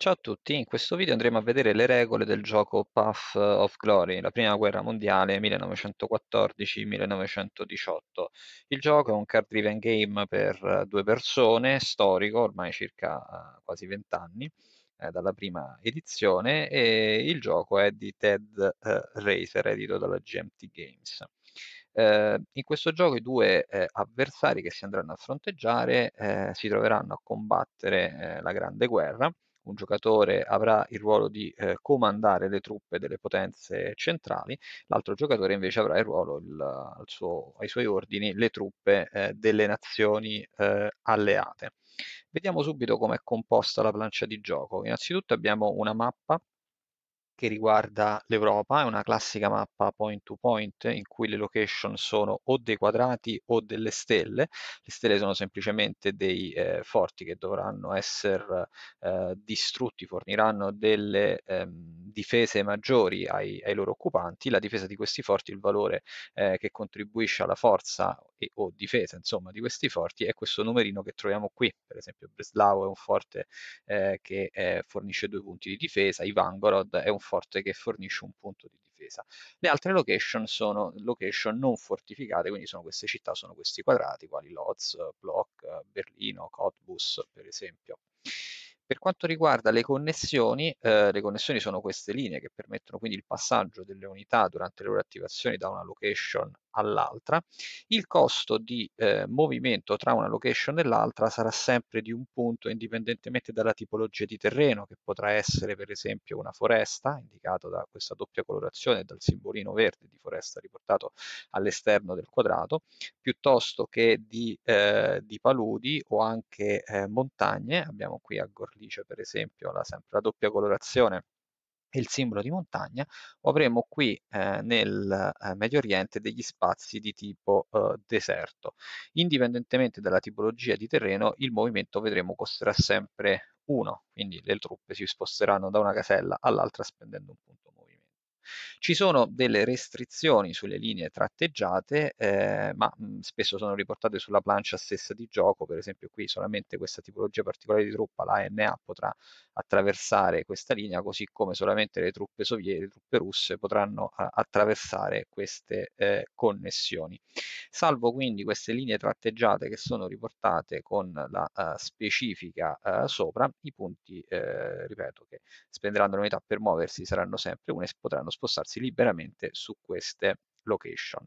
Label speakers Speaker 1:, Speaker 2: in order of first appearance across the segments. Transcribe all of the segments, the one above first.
Speaker 1: Ciao a tutti, in questo video andremo a vedere le regole del gioco Path of Glory, la prima guerra mondiale 1914-1918. Il gioco è un card driven game per eh, due persone, storico, ormai circa eh, quasi vent'anni eh, dalla prima edizione, e il gioco è di Ted eh, Racer, edito dalla GMT Games. Eh, in questo gioco i due eh, avversari che si andranno a fronteggiare eh, si troveranno a combattere eh, la Grande Guerra un giocatore avrà il ruolo di eh, comandare le truppe delle potenze centrali, l'altro giocatore invece avrà il ruolo il, suo, ai suoi ordini le truppe eh, delle nazioni eh, alleate. Vediamo subito com'è composta la plancia di gioco. Innanzitutto abbiamo una mappa che riguarda l'Europa, è una classica mappa point to point in cui le location sono o dei quadrati o delle stelle, le stelle sono semplicemente dei eh, forti che dovranno essere eh, distrutti, forniranno delle ehm, difese maggiori ai, ai, loro occupanti, la difesa di questi forti, il valore eh, che contribuisce alla forza e, o difesa insomma di questi forti è questo numerino che troviamo qui, per esempio Breslau è un forte eh, che eh, fornisce due punti di difesa, Ivangorod è un forte che fornisce un punto di difesa. Le altre location sono location non fortificate, quindi sono queste città, sono questi quadrati, quali Lodz, Block, Berlino, Cottbus per esempio. Per quanto riguarda le connessioni, eh, le connessioni sono queste linee che permettono quindi il passaggio delle unità durante le loro attivazioni da una location all'altra, il costo di eh, movimento tra una location e l'altra sarà sempre di un punto indipendentemente dalla tipologia di terreno che potrà essere per esempio una foresta, indicato da questa doppia colorazione dal simbolino verde di foresta riportato all'esterno del quadrato, piuttosto che di, eh, di paludi o anche eh, montagne, abbiamo qui a Gorlice per esempio la, sempre la doppia colorazione il simbolo di montagna o avremo qui eh, nel eh, Medio Oriente degli spazi di tipo eh, deserto. Indipendentemente dalla tipologia di terreno il movimento vedremo costerà sempre 1, quindi le truppe si sposteranno da una casella all'altra spendendo un punto ci sono delle restrizioni sulle linee tratteggiate, eh, ma mh, mm, spesso sono riportate sulla plancia stessa di gioco, per esempio qui solamente questa tipologia particolare di truppa, la NA, potrà attraversare questa linea, così come solamente le truppe sovietiche, le truppe russe potranno attraversare queste eh, connessioni. Salvo quindi queste linee tratteggiate che sono riportate con la uh, specifica uh, sopra, i punti, eh, ripeto, che spenderanno l'unità per muoversi saranno sempre una e potranno spostarsi liberamente su queste location.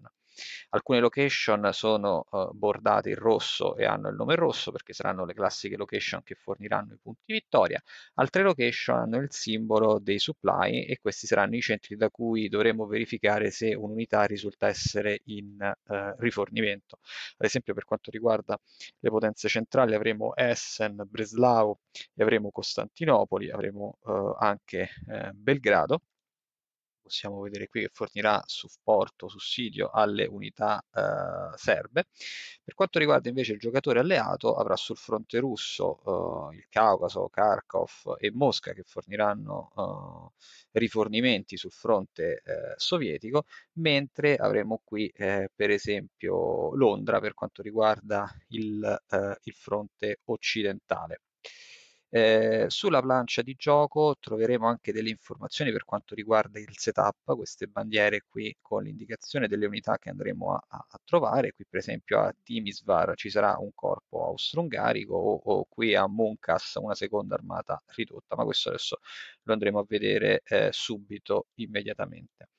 Speaker 1: Alcune location sono uh, bordate in rosso e hanno il nome rosso perché saranno le classiche location che forniranno i punti vittoria, altre location hanno il simbolo dei supply e questi saranno i centri da cui dovremo verificare se un'unità risulta essere in uh, rifornimento. Ad esempio per quanto riguarda le potenze centrali avremo Essen, Breslau e avremo Costantinopoli, avremo uh, anche Belgrado possiamo vedere qui che fornirà supporto, sussidio alle unità eh, serbe. Per quanto riguarda invece il giocatore alleato avrà sul fronte russo eh, il Caucaso, Kharkov e Mosca che forniranno eh, rifornimenti sul fronte eh, sovietico, mentre avremo qui eh, per esempio Londra per quanto riguarda il, eh, il fronte occidentale. Eh, sulla plancia di gioco troveremo anche delle informazioni per quanto riguarda il setup, queste bandiere qui con l'indicazione delle unità che andremo a, a, a trovare. Qui per esempio a Timisvar ci sarà un corpo austro-ungarico o, o, qui a Munkas una seconda armata ridotta, ma questo adesso lo andremo a vedere eh, subito, immediatamente.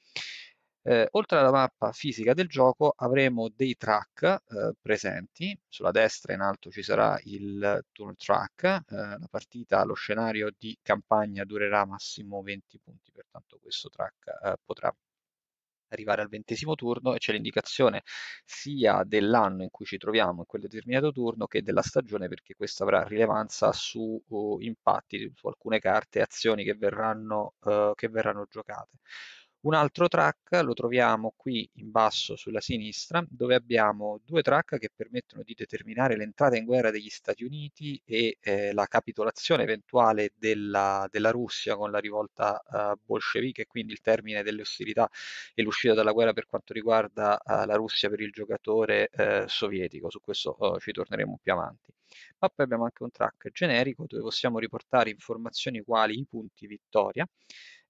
Speaker 1: Eh, oltre alla mappa fisica del gioco avremo dei track eh, presenti, sulla destra in alto ci sarà il tunnel track, eh, la partita, lo scenario di campagna durerà massimo 20 punti, pertanto questo track eh, potrà arrivare al ventesimo turno e c'è l'indicazione sia dell'anno in cui ci troviamo in quel determinato turno che della stagione perché questo avrà rilevanza su uh, impatti su alcune carte e azioni che verranno, uh, che verranno giocate. Un altro track lo troviamo qui in basso sulla sinistra dove abbiamo due track che permettono di determinare l'entrata in guerra degli Stati Uniti e eh, la capitolazione eventuale della, della Russia con la rivolta eh, bolscevica e quindi il termine delle ostilità e l'uscita dalla guerra per quanto riguarda eh, la Russia per il giocatore eh, sovietico. Su questo oh, ci torneremo più avanti. Ma poi abbiamo anche un track generico dove possiamo riportare informazioni quali i punti vittoria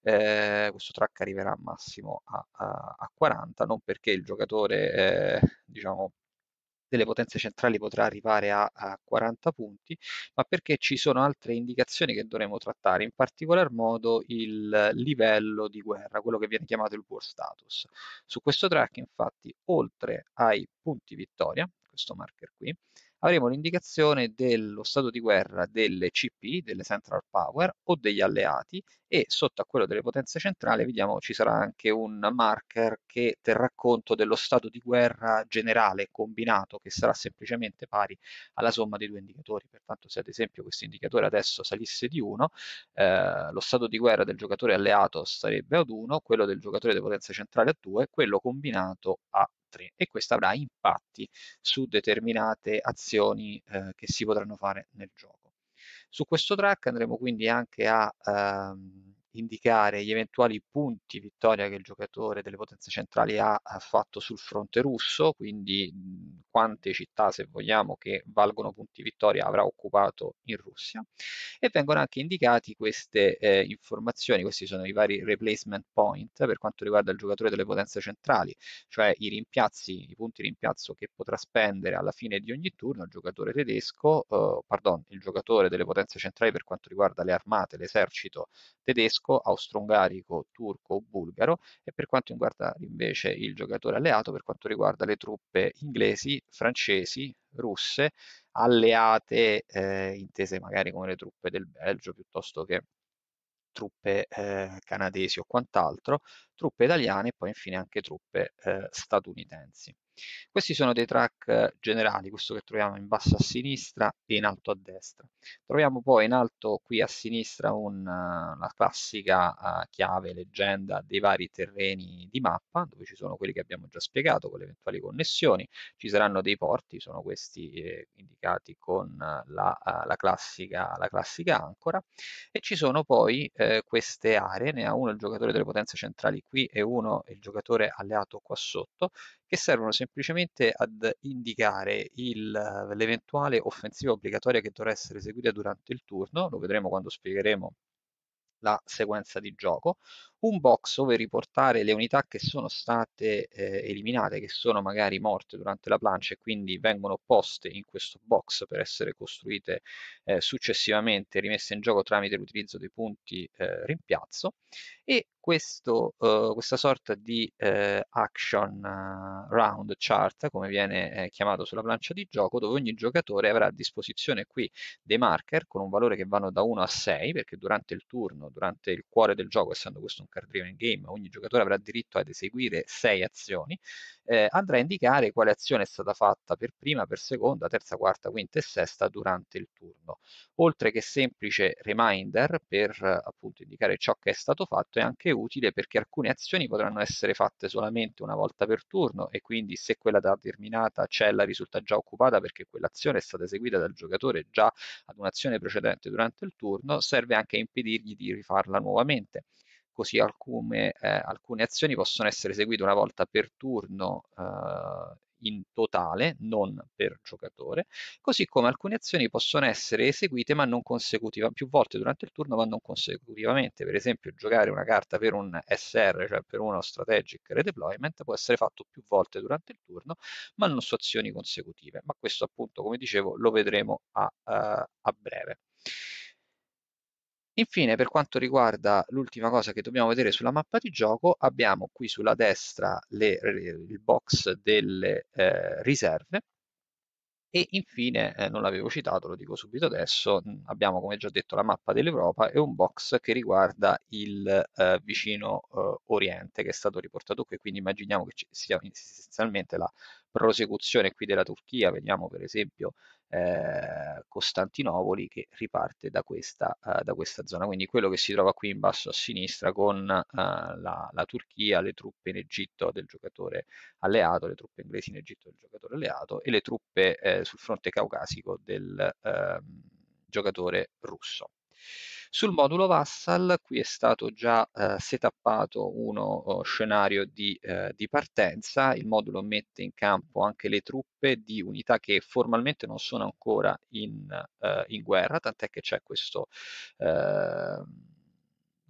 Speaker 1: eh, questo track arriverà massimo a, a, a, 40, non perché il giocatore eh, diciamo, delle potenze centrali potrà arrivare a, a, 40 punti, ma perché ci sono altre indicazioni che dovremo trattare, in particolar modo il livello di guerra, quello che viene chiamato il war status. Su questo track infatti, oltre ai punti vittoria, questo marker qui, avremo l'indicazione dello stato di guerra delle CP, delle Central Power o degli alleati e sotto a quello delle potenze centrali vediamo ci sarà anche un marker che terrà conto dello stato di guerra generale combinato che sarà semplicemente pari alla somma dei due indicatori, pertanto se ad esempio questo indicatore adesso salisse di 1, eh, lo stato di guerra del giocatore alleato sarebbe ad 1, quello del giocatore delle potenze centrali a 2, quello combinato a altri e questo avrà impatti su determinate azioni eh, che si potranno fare nel gioco. Su questo track andremo quindi anche a ehm, indicare gli eventuali punti vittoria che il giocatore delle potenze centrali ha, ha fatto sul fronte russo, quindi mhmm, quante città, se vogliamo, che valgono punti vittoria avrà occupato in Russia e vengono anche indicati queste eh, informazioni, questi sono i vari replacement point per quanto riguarda il giocatore delle potenze centrali, cioè i rimpiazzi, i punti rimpiazzo che potrà spendere alla fine di ogni turno il giocatore tedesco, eh, pardon, il giocatore delle potenze centrali per quanto riguarda le armate, l'esercito tedesco tedesco, austro-ungarico, turco o bulgaro e per quanto riguarda invece il giocatore alleato, per quanto riguarda le truppe inglesi, francesi, russe, alleate eh, intese magari come le truppe del Belgio piuttosto che truppe eh, canadesi o quant'altro, truppe italiane e poi infine anche truppe eh, statunitensi. Questi sono dei track eh, generali, questo che troviamo in basso a sinistra e in alto a destra. Troviamo poi in alto qui a sinistra una, eh, una classica uh, chiave leggenda dei vari terreni di mappa, dove ci sono quelli che abbiamo già spiegato con le eventuali connessioni, ci saranno dei porti, sono questi eh, indicati con la, uh, la, classica, la, classica, ancora, e ci sono poi eh, queste aree, ne ha uno il giocatore delle potenze centrali qui e uno il giocatore alleato qua sotto, che servono semplicemente ad indicare l'eventuale offensiva obbligatoria che dovrà essere eseguita durante il turno, lo vedremo quando spiegheremo la sequenza di gioco, un box dove riportare le unità che sono state eh, eliminate, che sono magari morte durante la plancia e quindi vengono poste in questo box per essere costruite eh, successivamente, rimesse in gioco tramite l'utilizzo dei punti eh, rimpiazzo e questo, eh, questa sorta di eh, action eh, round chart, come viene chiamato sulla plancia di gioco, dove ogni giocatore avrà a disposizione qui dei marker con un valore che vanno da 1 a 6, perché durante il turno, durante il cuore del gioco, essendo questo un Soccer Driven Game, ogni giocatore avrà diritto ad eseguire sei azioni, eh, andrà a indicare quale azione è stata fatta per prima, per seconda, terza, quarta, quinta e sesta durante il turno. Oltre che semplice reminder per appunto indicare ciò che è stato fatto, è anche utile perché alcune azioni potranno essere fatte solamente una volta per turno e quindi se quella da terminata c'è la risulta già occupata perché quell'azione è stata eseguita dal giocatore già ad un'azione precedente durante il turno, serve anche a impedirgli di rifarla nuovamente così alcune, eh, alcune, azioni possono essere eseguite una volta per turno eh, in totale, non per giocatore, così come alcune azioni possono essere eseguite ma non consecutivamente, più volte durante il turno ma non consecutivamente, per esempio giocare una carta per un SR, cioè per uno strategic redeployment, può essere fatto più volte durante il turno ma non su azioni consecutive, ma questo appunto come dicevo lo vedremo a, a, eh, a breve. Infine, per quanto riguarda l'ultima cosa che dobbiamo vedere sulla mappa di gioco, abbiamo qui sulla destra le, il box delle eh, riserve e infine, eh, non l'avevo citato, lo dico subito adesso, mm, abbiamo come già detto la mappa dell'Europa e un box che riguarda il eh, vicino eh, Oriente che è stato riportato qui, quindi immaginiamo che ci sia essenzialmente la prosecuzione qui della Turchia, vediamo per esempio eh, Costantinopoli che riparte da questa, eh, da questa, zona, quindi quello che si trova qui in basso a sinistra con eh, la, la, Turchia, le truppe in Egitto del giocatore alleato, le truppe inglesi in Egitto del giocatore alleato e le truppe eh, sul fronte caucasico del ehm, giocatore russo. Sul modulo Vassal qui è stato già eh, setappato uno oh, scenario di, eh, di, partenza, il modulo mette in campo anche le truppe di unità che formalmente non sono ancora in, eh, in guerra, tant'è che c'è questo... Eh,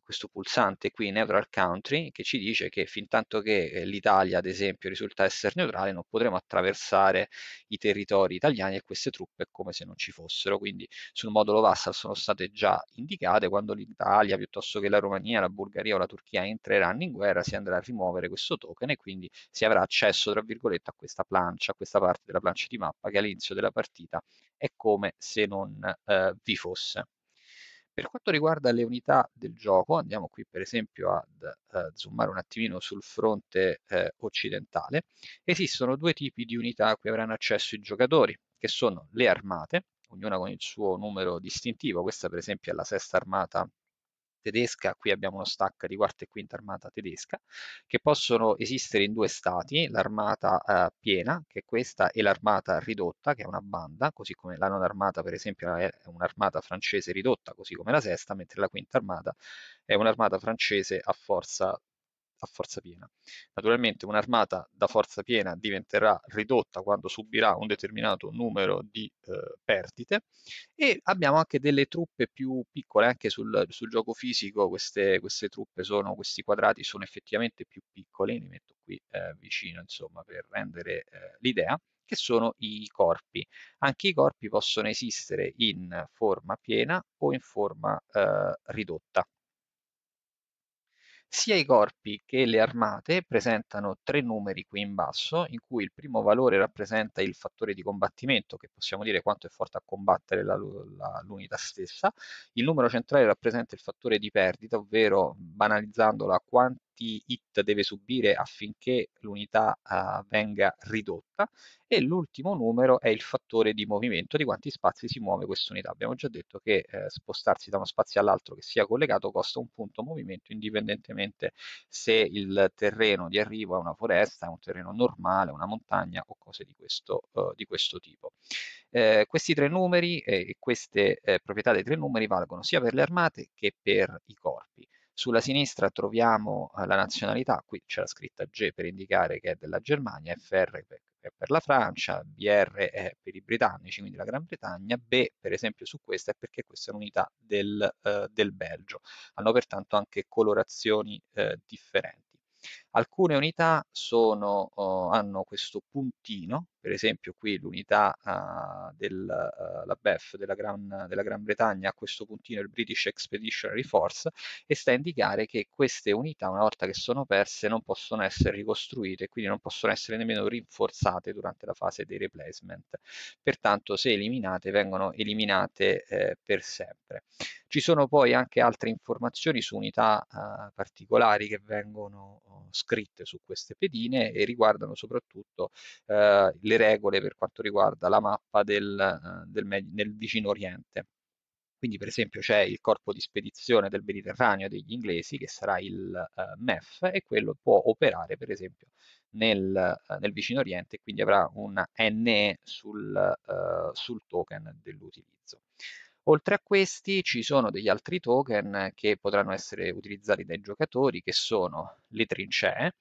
Speaker 1: questo pulsante qui Neutral Country che ci dice che fin tanto che eh, l'Italia ad esempio risulta essere neutrale non potremo attraversare i territori italiani e queste truppe come se non ci fossero, quindi sul modulo Vassal sono state già indicate quando l'Italia piuttosto che la Romania, la Bulgaria o la Turchia entreranno in guerra si andrà a rimuovere questo token e quindi si avrà accesso tra virgolette a questa plancia, a questa parte della plancia di mappa che all'inizio della partita è come se non eh, vi fosse. Per quanto riguarda le unità del gioco, andiamo qui per esempio ad eh, zoomare un attimino sul fronte eh, occidentale, esistono due tipi di unità a cui avranno accesso i giocatori, che sono le armate, ognuna con il suo numero distintivo, questa per esempio è la sesta armata tedesca, qui abbiamo uno stack di quarta e quinta armata tedesca, che possono esistere in due stati, l'armata eh, piena, che è questa, e l'armata ridotta, che è una banda, così come la nona armata per esempio è un'armata francese ridotta, così come la sesta, mentre la quinta armata è un'armata francese a forza a forza piena. Naturalmente un'armata da forza piena diventerà ridotta quando subirà un determinato numero di eh, perdite e abbiamo anche delle truppe più piccole, anche sul, sul gioco fisico queste, queste, truppe sono, questi quadrati sono effettivamente più piccoli, li metto qui eh, vicino insomma per rendere eh, l'idea che sono i corpi. Anche i corpi possono esistere in forma piena o in forma eh, ridotta. Sia i corpi che le armate presentano tre numeri qui in basso, in cui il primo valore rappresenta il fattore di combattimento, che possiamo dire quanto è forte a combattere l'unità stessa, il numero centrale rappresenta il fattore di perdita, ovvero banalizzandola quanti quanti hit deve subire affinché l'unità uh, venga ridotta e l'ultimo numero è il fattore di movimento di quanti spazi si muove questa unità. Abbiamo già detto che eh, spostarsi da uno spazio all'altro che sia collegato costa un punto movimento indipendentemente se il terreno di arrivo è una foresta, è un terreno normale, una montagna o cose di questo, uh, di questo tipo. Eh, questi tre numeri eh, e eh, queste proprietà dei tre numeri valgono sia per le armate che per i corpi. Sulla sinistra troviamo eh, la nazionalità, qui c'è la scritta G per indicare che è della Germania, FR per, per la Francia, BR è per i britannici, quindi la Gran Bretagna, B per esempio su questa è perché questa è un'unità del, eh, del, Belgio, hanno pertanto anche colorazioni eh, differenti. Alcune unità sono, uh, hanno questo puntino, per esempio qui l'unità uh, ah, della eh, BEF della Gran, della Gran, Bretagna ha questo puntino, il British Expeditionary Force, e sta a indicare che queste unità una volta che sono perse non possono essere ricostruite, quindi non possono essere nemmeno rinforzate durante la fase dei replacement. Pertanto se eliminate vengono eliminate eh, per sempre. Ci sono poi anche altre informazioni su unità eh, particolari che vengono eh, scritte su queste pedine e riguardano soprattutto eh, le regole per quanto riguarda la mappa del, eh, del, del vicino oriente. Quindi per esempio c'è il corpo di spedizione del Mediterraneo degli inglesi che sarà il eh, MEF e quello può operare per esempio nel, eh, nel vicino oriente e quindi avrà un NE sul, eh, sul token dell'utilizzo. Oltre a questi ci sono degli altri token che potranno essere utilizzati dai giocatori che sono le trincee,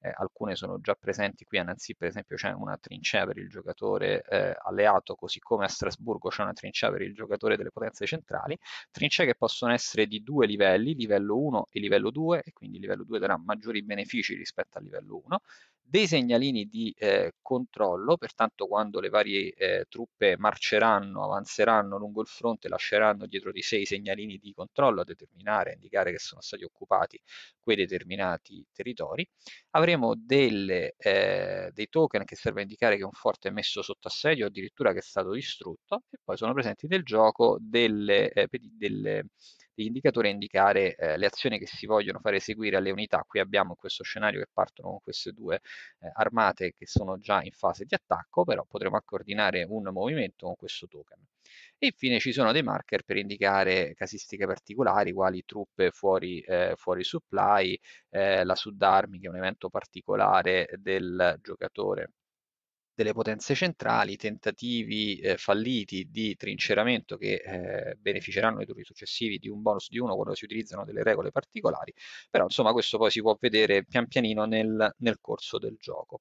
Speaker 1: eh, alcune sono già presenti qui a Nancy per esempio c'è una trincea per il giocatore eh, alleato così come a Strasburgo c'è una trincea per il giocatore delle potenze centrali trincee che possono essere di due livelli livello 1 e livello 2 e quindi il livello 2 darà maggiori benefici rispetto al livello 1 dei segnalini di eh, controllo, pertanto quando le varie eh, truppe marceranno, avanzeranno lungo il fronte, lasceranno dietro di sé i segnalini di controllo a determinare, a indicare che sono stati occupati quei determinati territori, avremo delle, eh, dei token che serve a indicare che un forte è messo sotto assedio addirittura che è stato distrutto e poi sono presenti nel gioco delle, eh, delle degli indicatori a indicare eh, le azioni che si vogliono fare eseguire alle unità. Qui abbiamo in questo scenario che partono con queste due eh, armate che sono già in fase di attacco, però potremo coordinare un movimento con questo token. E infine ci sono dei marker per indicare casistiche particolari, quali truppe fuori, eh, fuori supply, eh, la Sudarmi che è un evento particolare del giocatore delle potenze centrali, tentativi eh, falliti di trinceramento che eh, beneficeranno nei turni successivi di un bonus di uno quando si utilizzano delle regole particolari, però insomma questo poi si può vedere pian pianino nel, nel corso del gioco.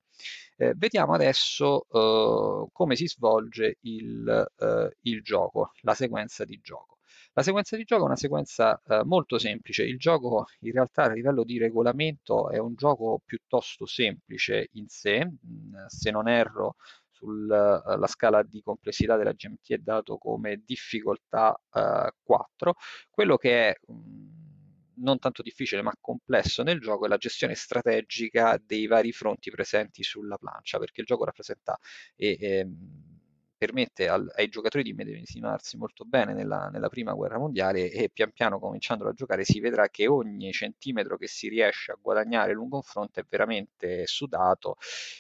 Speaker 1: Eh, vediamo adesso eh, come si svolge il, eh, il gioco, la sequenza di gioco. La sequenza di gioco è una sequenza eh, molto semplice, il gioco in realtà a livello di regolamento è un gioco piuttosto semplice in sé, mm, se non erro sulla eh, scala di complessità della GMT è dato come difficoltà eh, 4. Quello che è mm, non tanto difficile ma complesso nel gioco è la gestione strategica dei vari fronti presenti sulla plancia, perché il gioco rappresenta e, e, ehm, permette al, ai giocatori di medesimarsi molto bene nella, nella, prima guerra mondiale e pian piano cominciando a giocare si vedrà che ogni centimetro che si riesce a guadagnare lungo un fronte è veramente sudato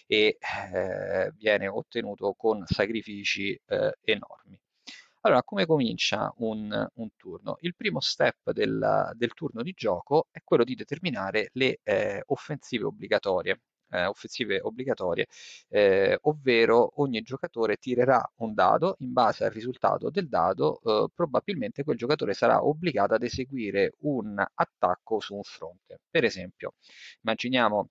Speaker 1: e eh, viene ottenuto con sacrifici eh, enormi. Allora, come comincia un, un, turno? Il primo step del, del, turno di gioco è quello di determinare le eh, offensive obbligatorie eh, offensive obbligatorie, eh, ovvero ogni giocatore tirerà un dado, in base al risultato del dado eh, probabilmente quel giocatore sarà obbligato ad eseguire un attacco su un fronte. Per esempio, immaginiamo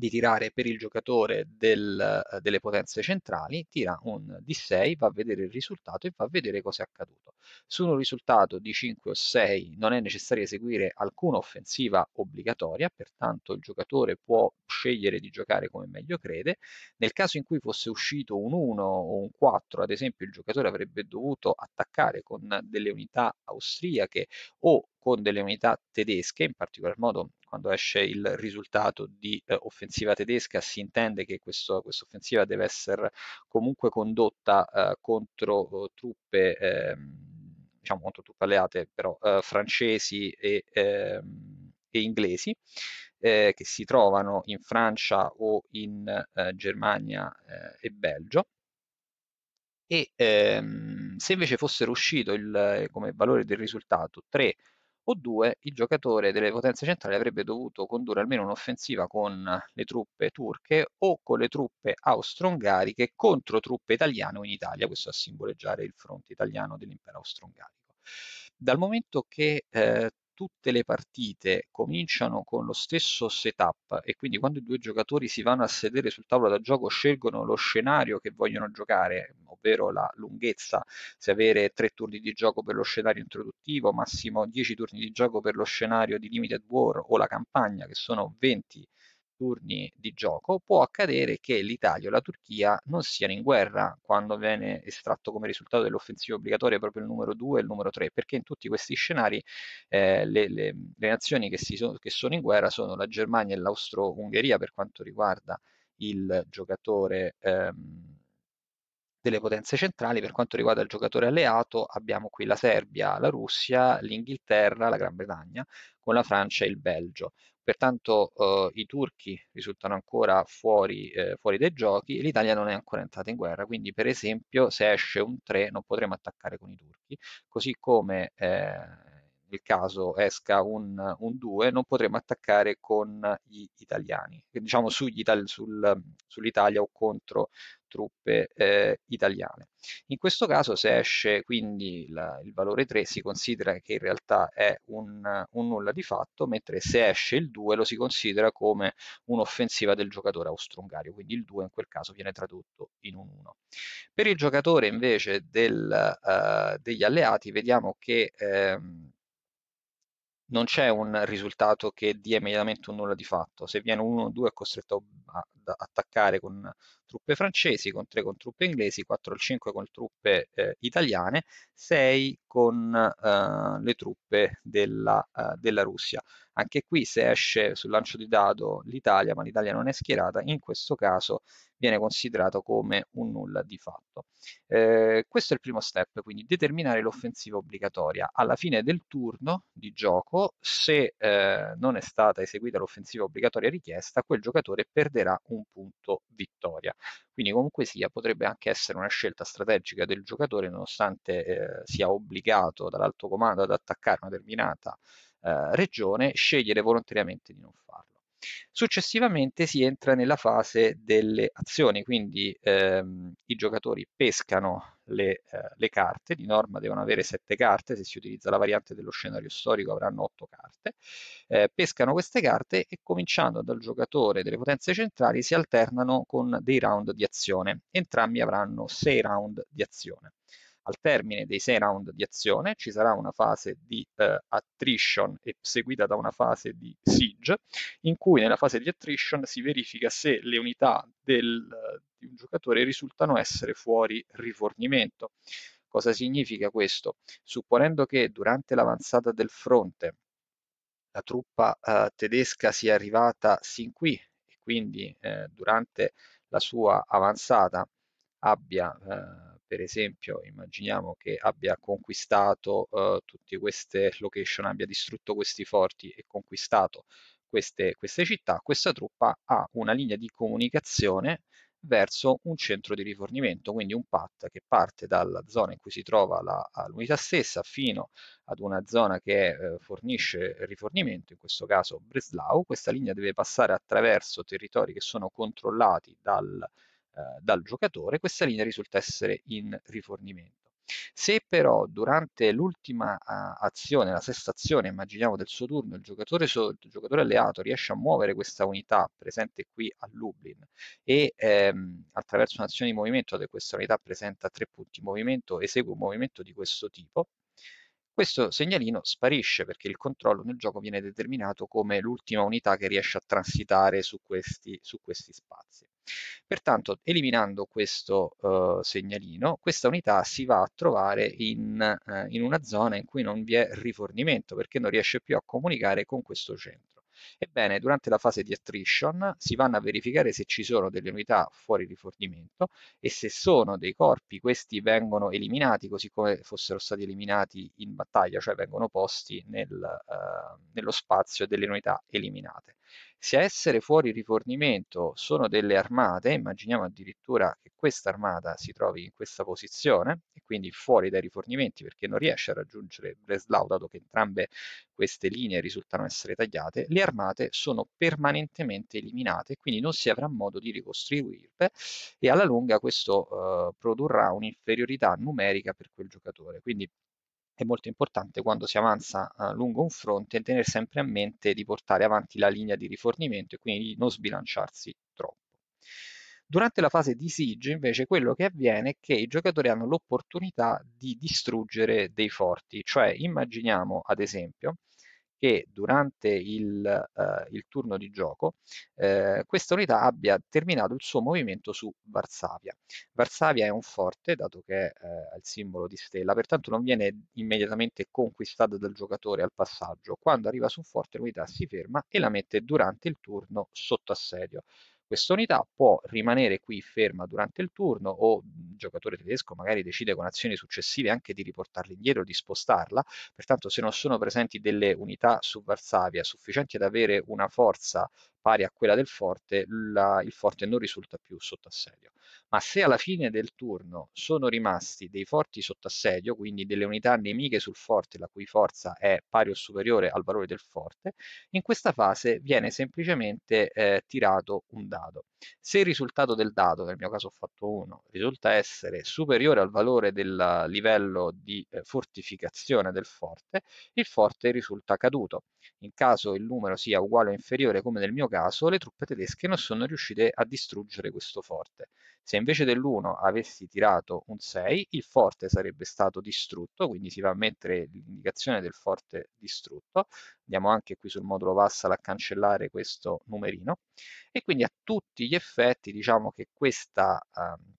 Speaker 1: di tirare per il giocatore del, eh, delle potenze centrali, tira un D6, va a vedere il risultato e va a vedere cosa è accaduto. Su un risultato di 5 o 6 non è necessario eseguire alcuna offensiva obbligatoria, pertanto il giocatore può scegliere di giocare come meglio crede. Nel caso in cui fosse uscito un 1 o un 4, ad esempio, il giocatore avrebbe dovuto attaccare con delle unità austriache o con delle unità tedesche, in particolar modo quando esce il risultato di eh, offensiva tedesca si intende che questa offensiva deve essere comunque condotta eh, contro eh, truppe, ehm, diciamo contro truppe alleate, però eh, francesi e, ehm, e inglesi. Eh, che si trovano in Francia o in eh, Germania e Belgio e ehm, se invece fossero uscito il, come valore del risultato 3 o due, il giocatore delle potenze centrali avrebbe dovuto condurre almeno un'offensiva con le truppe turche o con le truppe austro-ungariche contro truppe italiane in Italia, questo a simboleggiare il fronte italiano dell'impero austro-ungarico. Dal momento che eh, tutte le partite cominciano con lo stesso setup e quindi quando i due giocatori si vanno a sedere sul tavolo da gioco scelgono lo scenario che vogliono giocare, ovvero la lunghezza, se avere tre turni di gioco per lo scenario introduttivo, massimo 10 turni di gioco per lo scenario di Limited War o la campagna, che sono 20 turni di gioco, può accadere che l'Italia o la Turchia non siano in guerra quando viene estratto come risultato dell'offensiva obbligatoria proprio il numero 2 e il numero 3, perché in tutti questi scenari eh, le, le, le, nazioni che, so, che sono in guerra sono la Germania e l'Austro-Ungheria per quanto riguarda il giocatore ehm, delle potenze centrali per quanto riguarda il giocatore alleato abbiamo qui la Serbia, la Russia, l'Inghilterra, la Gran Bretagna, con la Francia e il Belgio. Pertanto eh, i turchi risultano ancora fuori, eh, fuori dai giochi e l'Italia non è ancora entrata in guerra, quindi per esempio se esce un 3 non potremo attaccare con i turchi, così come eh, nel caso esca un, un 2, non potremo attaccare con gli italiani, diciamo sugli itali sul, sull'Italia o contro truppe eh, italiane. In questo caso se esce quindi la, il valore 3 si considera che in realtà è un, un, nulla di fatto, mentre se esce il 2 lo si considera come un'offensiva del giocatore austro-ungario, quindi il 2 in quel caso viene tradotto in un 1. Per il giocatore invece del, uh, degli alleati vediamo che ehm, non c'è un risultato che dia immediatamente un nulla di fatto. Se viene uno o due è costretto a, a, attaccare con truppe francesi, con 3 con truppe inglesi, 4 o 5 con truppe eh, italiane, 6 con eh, le truppe della, eh, della, Russia. Anche qui se esce sul lancio di dado l'Italia, ma l'Italia non è schierata, in questo caso viene considerato come un nulla di fatto. Eh, questo è il primo step, quindi determinare l'offensiva obbligatoria. Alla fine del turno di gioco, se eh, non è stata eseguita l'offensiva obbligatoria richiesta, quel giocatore perderà un punto vittoria. Quindi comunque sia potrebbe anche essere una scelta strategica del giocatore nonostante eh, sia obbligato dall'alto comando ad attaccare una determinata eh, regione, scegliere volontariamente di non farlo. Successivamente si entra nella fase delle azioni, quindi ehm, i giocatori pescano le, eh, le, carte, di norma devono avere sette carte, se si utilizza la variante dello scenario storico avranno otto carte, eh, pescano queste carte e cominciando dal giocatore delle potenze centrali si alternano con dei round di azione, entrambi avranno sei round di azione. Al termine dei sei round di azione ci sarà una fase di eh, attrition e seguita da una fase di siege, in cui nella fase di attrition si verifica se le unità del, di un giocatore risultano essere fuori rifornimento. Cosa significa questo? Supponendo che durante l'avanzata del fronte la truppa eh, tedesca sia arrivata sin qui e quindi eh, durante la sua avanzata abbia eh, per esempio immaginiamo che abbia conquistato eh, tutte queste location, abbia distrutto questi forti e conquistato queste, queste città, questa truppa ha una linea di comunicazione verso un centro di rifornimento, quindi un PAT che parte dalla zona in cui si trova l'unità stessa fino ad una zona che eh, fornisce rifornimento, in questo caso Breslau. Questa linea deve passare attraverso territori che sono controllati dal, eh, eh, dal giocatore, questa linea risulta essere in rifornimento. Se però durante l'ultima eh, azione, la sesta azione, immaginiamo del suo turno, il giocatore, il giocatore alleato riesce a muovere questa unità presente qui a Lublin e ehm, attraverso un'azione di movimento, questa unità presenta tre punti movimento, esegue un movimento di questo tipo, questo segnalino sparisce perché il controllo nel gioco viene determinato come l'ultima unità che riesce a transitare su questi, su questi spazi. Pertanto, eliminando questo eh, segnalino, questa unità si va a trovare in, eh, in una zona in cui non vi è rifornimento, perché non riesce più a comunicare con questo centro. Ebbene, durante la fase di attrition si vanno a verificare se ci sono delle unità fuori rifornimento e se sono dei corpi, questi vengono eliminati così come fossero stati eliminati in battaglia, cioè vengono posti nel, eh, nello spazio delle unità eliminate. Se a essere fuori rifornimento sono delle armate, immaginiamo addirittura che questa armata si trovi in questa posizione e quindi fuori dai rifornimenti perché non riesce a raggiungere Breslau dato che entrambe queste linee risultano essere tagliate, le armate sono permanentemente eliminate, quindi non si avrà modo di ricostruirle e alla lunga questo eh, produrrà un'inferiorità numerica per quel giocatore. Quindi è molto importante quando si avanza eh, lungo un fronte tenere sempre a mente di portare avanti la linea di rifornimento e quindi di non sbilanciarsi troppo. Durante la fase di siege invece quello che avviene è che i giocatori hanno l'opportunità di distruggere dei forti, cioè immaginiamo ad esempio che durante il, eh, il turno di gioco eh, questa unità abbia terminato il suo movimento su Varsavia. Varsavia è un forte, dato che eh, ha il simbolo di stella, pertanto non viene immediatamente conquistata dal giocatore al passaggio. Quando arriva su un forte l'unità si ferma e la mette durante il turno sotto assedio. Questa unità può rimanere qui ferma durante il turno o il mhmm, giocatore tedesco magari decide con azioni successive anche di riportarla indietro, di spostarla, pertanto se non sono presenti delle unità su Varsavia sufficienti ad avere una forza pari a quella del forte, la, il forte non risulta più sotto assedio. Ma se alla fine del turno sono rimasti dei forti sotto assedio, quindi delle unità nemiche sul forte la cui forza è pari o superiore al valore del forte, in questa fase viene semplicemente eh, tirato un dado. Se il risultato del dado, nel mio caso ho fatto uno, risulta essere superiore al valore del livello di eh, fortificazione del forte, il forte risulta caduto. In caso il numero sia uguale o inferiore, come nel mio caso le truppe tedesche non sono riuscite a distruggere questo forte. Se invece dell'1 avessi tirato un 6, il forte sarebbe stato distrutto, quindi si va a mettere l'indicazione del forte distrutto. Andiamo anche qui sul modulo Vassal a cancellare questo numerino. E quindi a tutti gli effetti diciamo che questa... Um,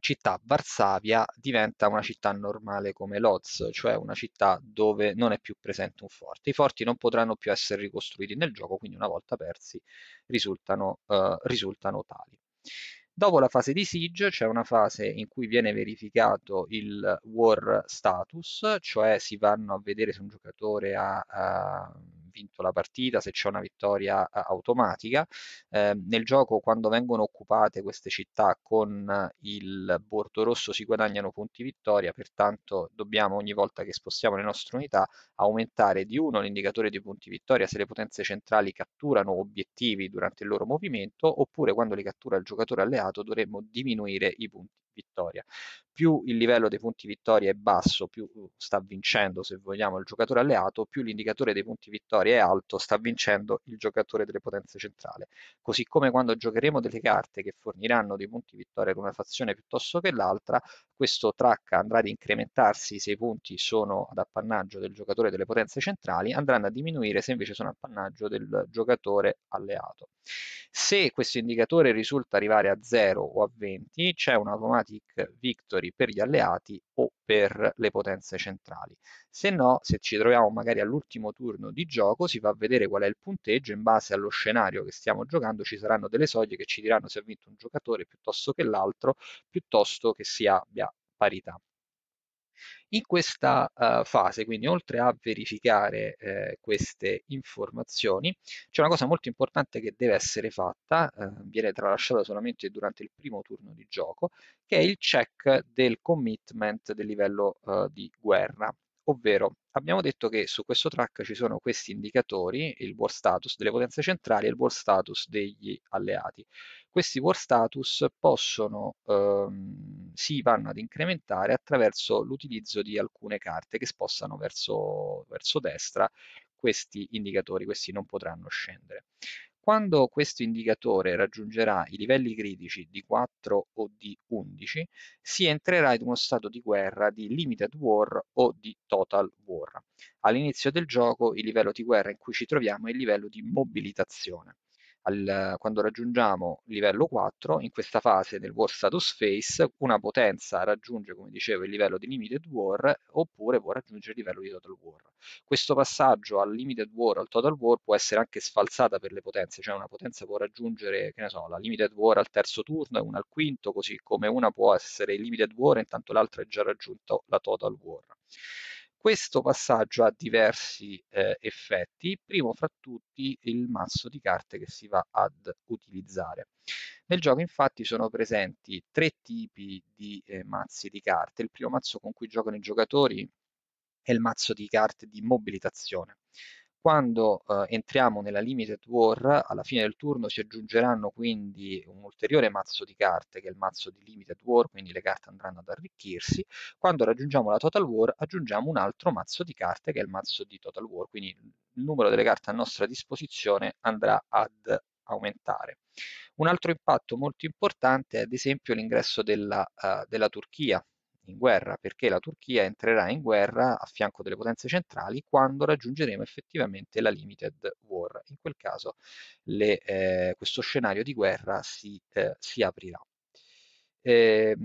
Speaker 1: città Varsavia diventa una città normale come Lodz, cioè una città dove non è più presente un forte. I forti non potranno più essere ricostruiti nel gioco, quindi una volta persi risultano, eh, risultano tali. Dopo la fase di siege c'è una fase in cui viene verificato il war status, cioè si vanno a vedere se un giocatore ha... ha ehm, vinto la partita, se c'è una vittoria eh, automatica. Eh, nel gioco quando vengono occupate queste città con eh, il bordo rosso si guadagnano punti vittoria, pertanto dobbiamo ogni volta che spostiamo le nostre unità aumentare di uno l'indicatore di punti vittoria se le potenze centrali catturano obiettivi durante il loro movimento oppure quando li cattura il giocatore alleato dovremmo diminuire i punti vittoria. Più il livello dei punti vittoria è basso, più uh, sta vincendo se vogliamo il giocatore alleato, più l'indicatore dei punti vittoria vittorie è alto, sta vincendo il giocatore delle potenze centrali. Così come quando giocheremo delle carte che forniranno dei punti vittoria ad una fazione piuttosto che l'altra, questo track andrà ad incrementarsi se i punti sono ad appannaggio del giocatore delle potenze centrali, andranno a diminuire se invece sono appannaggio del giocatore alleato. Se questo indicatore risulta arrivare a 0 o a 20, c'è un automatic victory per gli alleati o per le potenze centrali. Se no, se ci troviamo magari all'ultimo turno di gioco, gioco, si va a vedere qual è il punteggio, in base allo scenario che stiamo giocando ci saranno delle soglie che ci diranno se ha vinto un giocatore piuttosto che l'altro, piuttosto che si abbia parità. In questa uh, fase, quindi oltre a verificare eh, queste informazioni, c'è una cosa molto importante che deve essere fatta, eh, viene tralasciata solamente durante il primo turno di gioco, che è il check del commitment del livello uh, di guerra ovvero abbiamo detto che su questo track ci sono questi indicatori, il war status delle potenze centrali e il war status degli alleati. Questi war status possono, ehm, si vanno ad incrementare attraverso l'utilizzo di alcune carte che spostano verso, verso destra questi indicatori, questi non potranno scendere. Quando questo indicatore raggiungerà i livelli critici di 4 o di 11, si entrerà in uno stato di guerra di Limited War o di Total War. All'inizio del gioco il livello di guerra in cui ci troviamo è il livello di mobilitazione al, quando raggiungiamo livello 4, in questa fase del War Status Phase, una potenza raggiunge, come dicevo, il livello di Limited War oppure può raggiungere il livello di Total War. Questo passaggio al Limited War, al Total War, può essere anche sfalsata per le potenze, cioè una potenza può raggiungere, che ne so, la Limited War al terzo turno e una al quinto, così come una può essere il Limited War, intanto l'altra è già raggiunto la Total War. Questo passaggio ha diversi eh, effetti, primo fra tutti il mazzo di carte che si va ad utilizzare. Nel gioco infatti sono presenti tre tipi di eh, mazzi di carte. Il primo mazzo con cui giocano i giocatori è il mazzo di carte di mobilitazione. Quando eh, entriamo nella Limited War, alla fine del turno si aggiungeranno quindi un ulteriore mazzo di carte, che è il mazzo di Limited War, quindi le carte andranno ad arricchirsi. Quando raggiungiamo la Total War, aggiungiamo un altro mazzo di carte, che è il mazzo di Total War, quindi il numero delle carte a nostra disposizione andrà ad aumentare. Un altro impatto molto importante è ad esempio l'ingresso della, uh, della Turchia in guerra, perché la Turchia entrerà in guerra a fianco delle potenze centrali quando raggiungeremo effettivamente la limited war. In quel caso le, eh, questo scenario di guerra si, eh, si aprirà. Eh,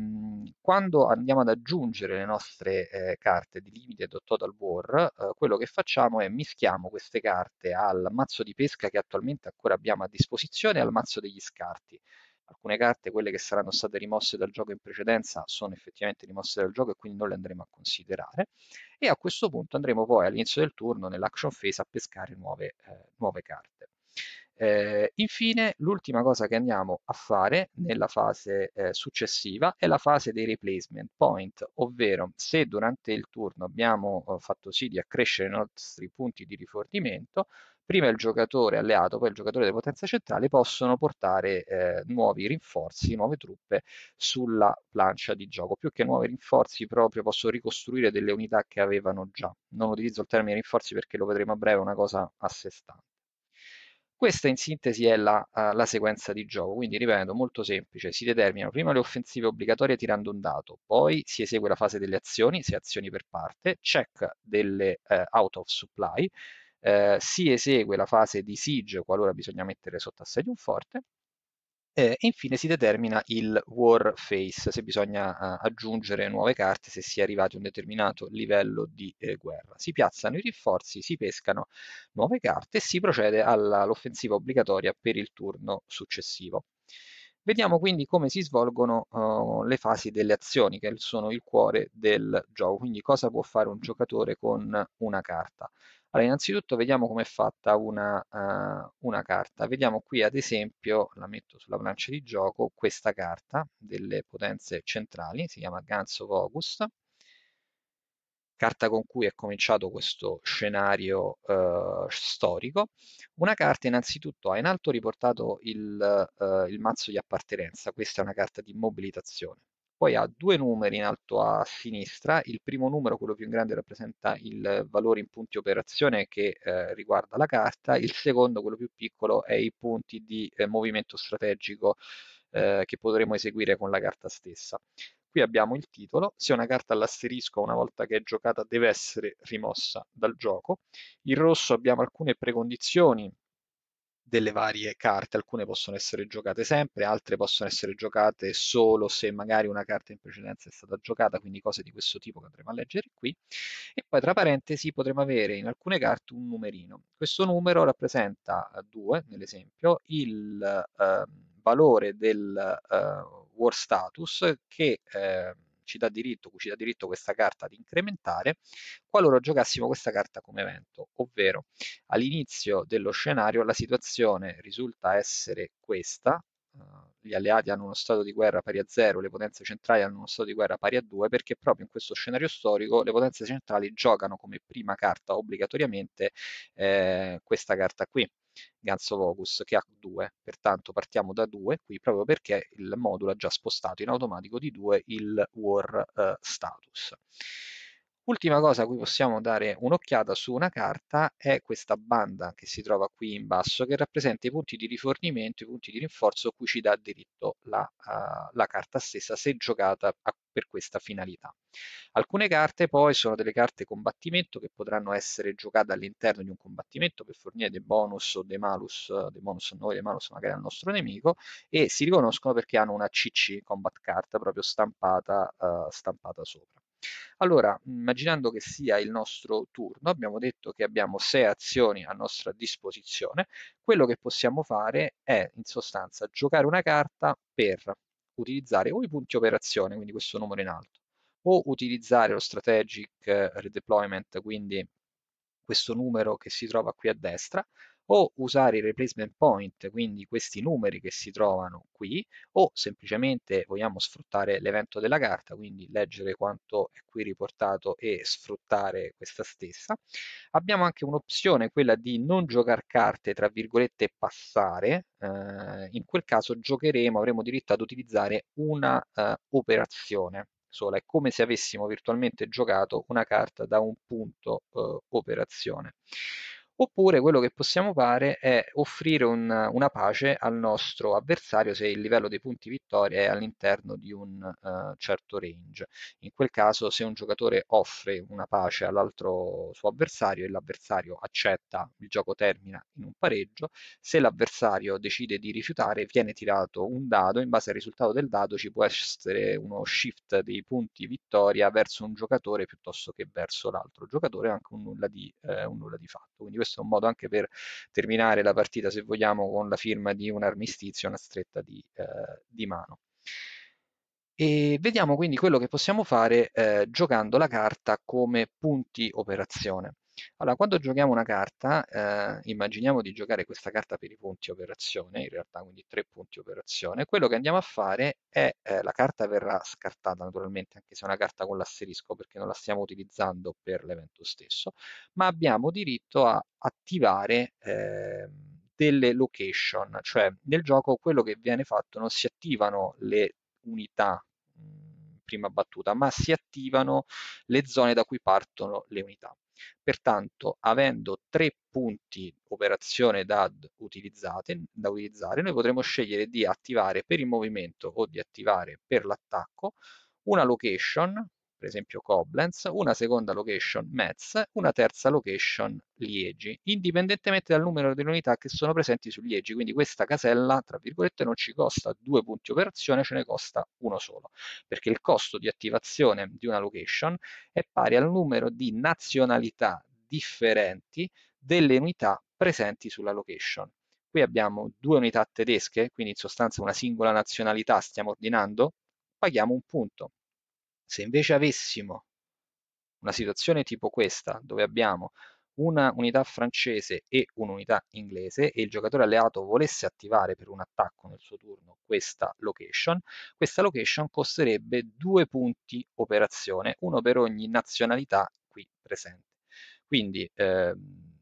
Speaker 1: quando andiamo ad aggiungere le nostre eh, carte di Limited o Total War, eh, quello che facciamo è mischiamo queste carte al mazzo di pesca che attualmente ancora abbiamo a disposizione e al mazzo degli scarti alcune carte, quelle che saranno state rimosse dal gioco in precedenza, sono effettivamente rimosse dal gioco e quindi non le andremo a considerare. E a questo punto andremo poi all'inizio del turno, nell'action phase, a pescare nuove, eh, nuove carte. Eh, infine, l'ultima cosa che andiamo a fare nella fase eh, successiva è la fase dei replacement point, ovvero se durante il turno abbiamo eh, fatto sì di accrescere i nostri punti di rifornimento, prima il giocatore alleato, poi il giocatore delle potenze centrali possono portare eh, nuovi rinforzi, nuove truppe sulla plancia di gioco. Più che nuovi rinforzi proprio posso ricostruire delle unità che avevano già. Non utilizzo il termine rinforzi perché lo vedremo a breve, è una cosa a sé stante. Questa in sintesi è la, uh, la, sequenza di gioco, quindi ripeto, molto semplice, si determinano prima le offensive obbligatorie tirando un dato, poi si esegue la fase delle azioni, se azioni per parte, check delle uh, out of supply, eh, si esegue la fase di siege qualora bisogna mettere sotto assedio un forte eh, e infine si determina il war phase, se bisogna uh, aggiungere nuove carte, se si è arrivati a un determinato livello di eh, guerra. Si piazzano i rinforzi, si pescano nuove carte e si procede all'offensiva obbligatoria per il turno successivo. Vediamo quindi come si svolgono uh, le fasi delle azioni, che sono il cuore del gioco, quindi cosa può fare un giocatore con una carta. Allora, innanzitutto vediamo come è fatta una, uh, una, carta. Vediamo qui ad esempio, la metto sulla plancia di gioco, questa carta delle potenze centrali, si chiama Ganso Focus, carta con cui è cominciato questo scenario uh, storico. Una carta innanzitutto ha in alto riportato il, uh, il mazzo di appartenenza, questa è una carta di mobilitazione poi ha due numeri in alto a sinistra, il primo numero, quello più in grande, rappresenta il valore in punti operazione che eh, riguarda la carta, il secondo, quello più piccolo, è i punti di eh, movimento strategico eh, che potremo eseguire con la carta stessa. Qui abbiamo il titolo, se una carta all'asterisco una volta che è giocata deve essere rimossa dal gioco, in rosso abbiamo alcune precondizioni delle varie carte, alcune possono essere giocate sempre, altre possono essere giocate solo se magari una carta in precedenza è stata giocata, quindi cose di questo tipo che andremo a leggere qui. E poi tra parentesi potremo avere in alcune carte un numerino. Questo numero rappresenta 2, eh, nell'esempio, il eh, valore del eh, war status che eh, ci dà diritto, cui ci dà diritto questa carta ad incrementare, qualora giocassimo questa carta come evento, ovvero all'inizio dello scenario la situazione risulta essere questa, eh, gli alleati hanno uno stato di guerra pari a 0, le potenze centrali hanno uno stato di guerra pari a 2, perché proprio in questo scenario storico le potenze centrali giocano come prima carta obbligatoriamente eh, questa carta qui. Ganso Ganzologus che ha 2, pertanto partiamo da 2 qui proprio perché il modulo ha già spostato in automatico di 2 il war eh, status. Ultima cosa a cui possiamo dare un'occhiata su una carta è questa banda che si trova qui in basso che rappresenta i punti di rifornimento, i punti di rinforzo cui ci dà diritto la, uh, la carta stessa se giocata a, per questa finalità. Alcune carte poi sono delle carte combattimento che potranno essere giocate all'interno di un combattimento per fornire dei bonus o dei malus, dei bonus a noi, dei malus magari al nostro nemico e si riconoscono perché hanno una CC combat card proprio stampata, uh, stampata sopra. Allora, immaginando che sia il nostro turno, abbiamo detto che abbiamo sei azioni a nostra disposizione, quello che possiamo fare è in sostanza giocare una carta per utilizzare o i punti operazione, quindi questo numero in alto, o utilizzare lo strategic eh, redeployment, quindi questo numero che si trova qui a destra, o usare i replacement point, quindi questi numeri che si trovano qui, o semplicemente vogliamo sfruttare l'evento della carta, quindi leggere quanto è qui riportato e sfruttare questa stessa. Abbiamo anche un'opzione, quella di non giocare carte, tra virgolette, passare, eh, in quel caso giocheremo, avremo diritto ad utilizzare una eh, operazione sola, è come se avessimo virtualmente giocato una carta da un punto eh, operazione oppure quello che possiamo fare è offrire un, una pace al nostro avversario se il livello dei punti vittoria è all'interno di un uh, certo range. In quel caso se un giocatore offre una pace all'altro suo avversario e l'avversario accetta, il gioco termina in un pareggio, se l'avversario decide di rifiutare viene tirato un dado, in base al risultato del dado ci può essere uno shift dei punti vittoria verso un giocatore piuttosto che verso l'altro giocatore, anche un nulla di, eh, un nulla di fatto. Quindi questo è un modo anche per terminare la partita, se vogliamo, con la firma di un armistizio, una stretta di, eh, di mano. E vediamo quindi quello che possiamo fare eh, giocando la carta come punti operazione. Allora, quando giochiamo una carta, eh, immaginiamo di giocare questa carta per i punti operazione, in realtà quindi tre punti operazione, quello che andiamo a fare è, eh, la carta verrà scartata naturalmente, anche se è una carta con l'asterisco perché non la stiamo utilizzando per l'evento stesso, ma abbiamo diritto a attivare eh, delle location, cioè nel gioco quello che viene fatto non si attivano le unità mm, prima battuta, ma si attivano le zone da cui partono le unità. Pertanto, avendo tre punti operazione da utilizzate, da utilizzare, noi potremo scegliere di attivare per il movimento o di attivare per l'attacco una location per esempio Koblenz, una seconda location Metz, una terza location Liegi, indipendentemente dal numero delle unità che sono presenti su Liegi, quindi questa casella, tra virgolette, non ci costa due punti operazione, ce ne costa uno solo, perché il costo di attivazione di una location è pari al numero di nazionalità differenti delle unità presenti sulla location. Qui abbiamo due unità tedesche, quindi in sostanza una singola nazionalità stiamo ordinando, paghiamo un punto. Se invece avessimo una situazione tipo questa, dove abbiamo una unità francese e un'unità inglese e il giocatore alleato volesse attivare per un attacco nel suo turno questa location, questa location costerebbe due punti operazione, uno per ogni nazionalità qui presente. Quindi ehm,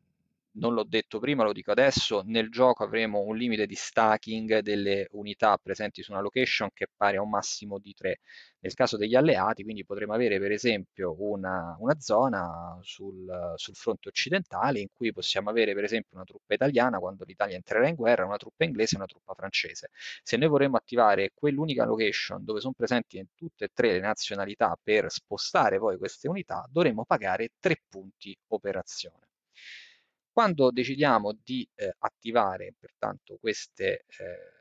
Speaker 1: non l'ho detto prima, lo dico adesso, nel gioco avremo un limite di stacking delle unità presenti su una location che è pari a un massimo di 3. Nel caso degli alleati, quindi potremo avere per esempio una, una zona sul, sul, fronte occidentale in cui possiamo avere per esempio una truppa italiana quando l'Italia entrerà in guerra, una truppa inglese e una truppa francese. Se noi vorremmo attivare quell'unica location dove sono presenti in tutte e tre le nazionalità per spostare poi queste unità, dovremmo pagare 3 punti operazione. Quando decidiamo di eh, attivare pertanto queste, eh,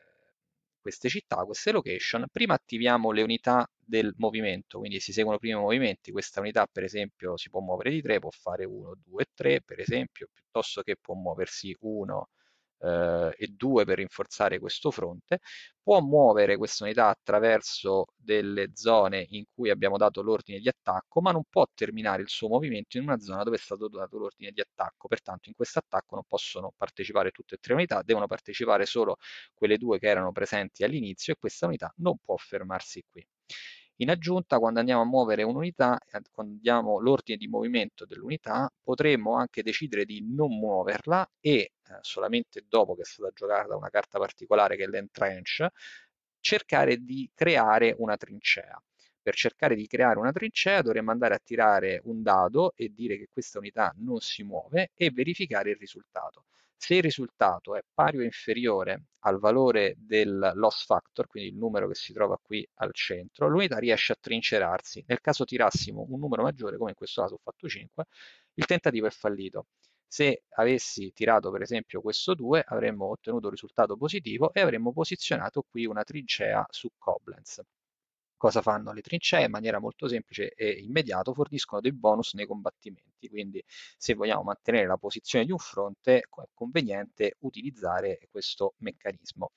Speaker 1: queste città, queste location, prima attiviamo le unità del movimento, quindi si seguono prima i movimenti, questa unità per esempio si può muovere di 3, può fare 1, 2, 3 per esempio, piuttosto che può muoversi 1, eh, e due per rinforzare questo fronte, può muovere questa unità attraverso delle zone in cui abbiamo dato l'ordine di attacco, ma non può terminare il suo movimento in una zona dove è stato dato l'ordine di attacco, pertanto in questo attacco non possono partecipare tutte e tre unità, devono partecipare solo quelle due che erano presenti all'inizio e questa unità non può fermarsi qui. In aggiunta, quando andiamo a muovere un'unità, eh, quando diamo l'ordine di movimento dell'unità, potremmo anche decidere di non muoverla e eh, solamente dopo che è stata giocata una carta particolare che è l'entrench, cercare di creare una trincea. Per cercare di creare una trincea dovremmo andare a tirare un dado e dire che questa unità non si muove e verificare il risultato. Se il risultato è pari o inferiore al valore del loss factor, quindi il numero che si trova qui al centro, l'unità riesce a trincerarsi. Nel caso tirassimo un numero maggiore, come in questo caso ho fatto 5, il tentativo è fallito. Se avessi tirato per esempio questo 2 avremmo ottenuto un risultato positivo e avremmo posizionato qui una trincea su Koblenz. Cosa fanno le trincee? In maniera molto semplice e immediata forniscono dei bonus nei combattimenti, quindi se vogliamo mantenere la posizione di un fronte è conveniente utilizzare questo meccanismo.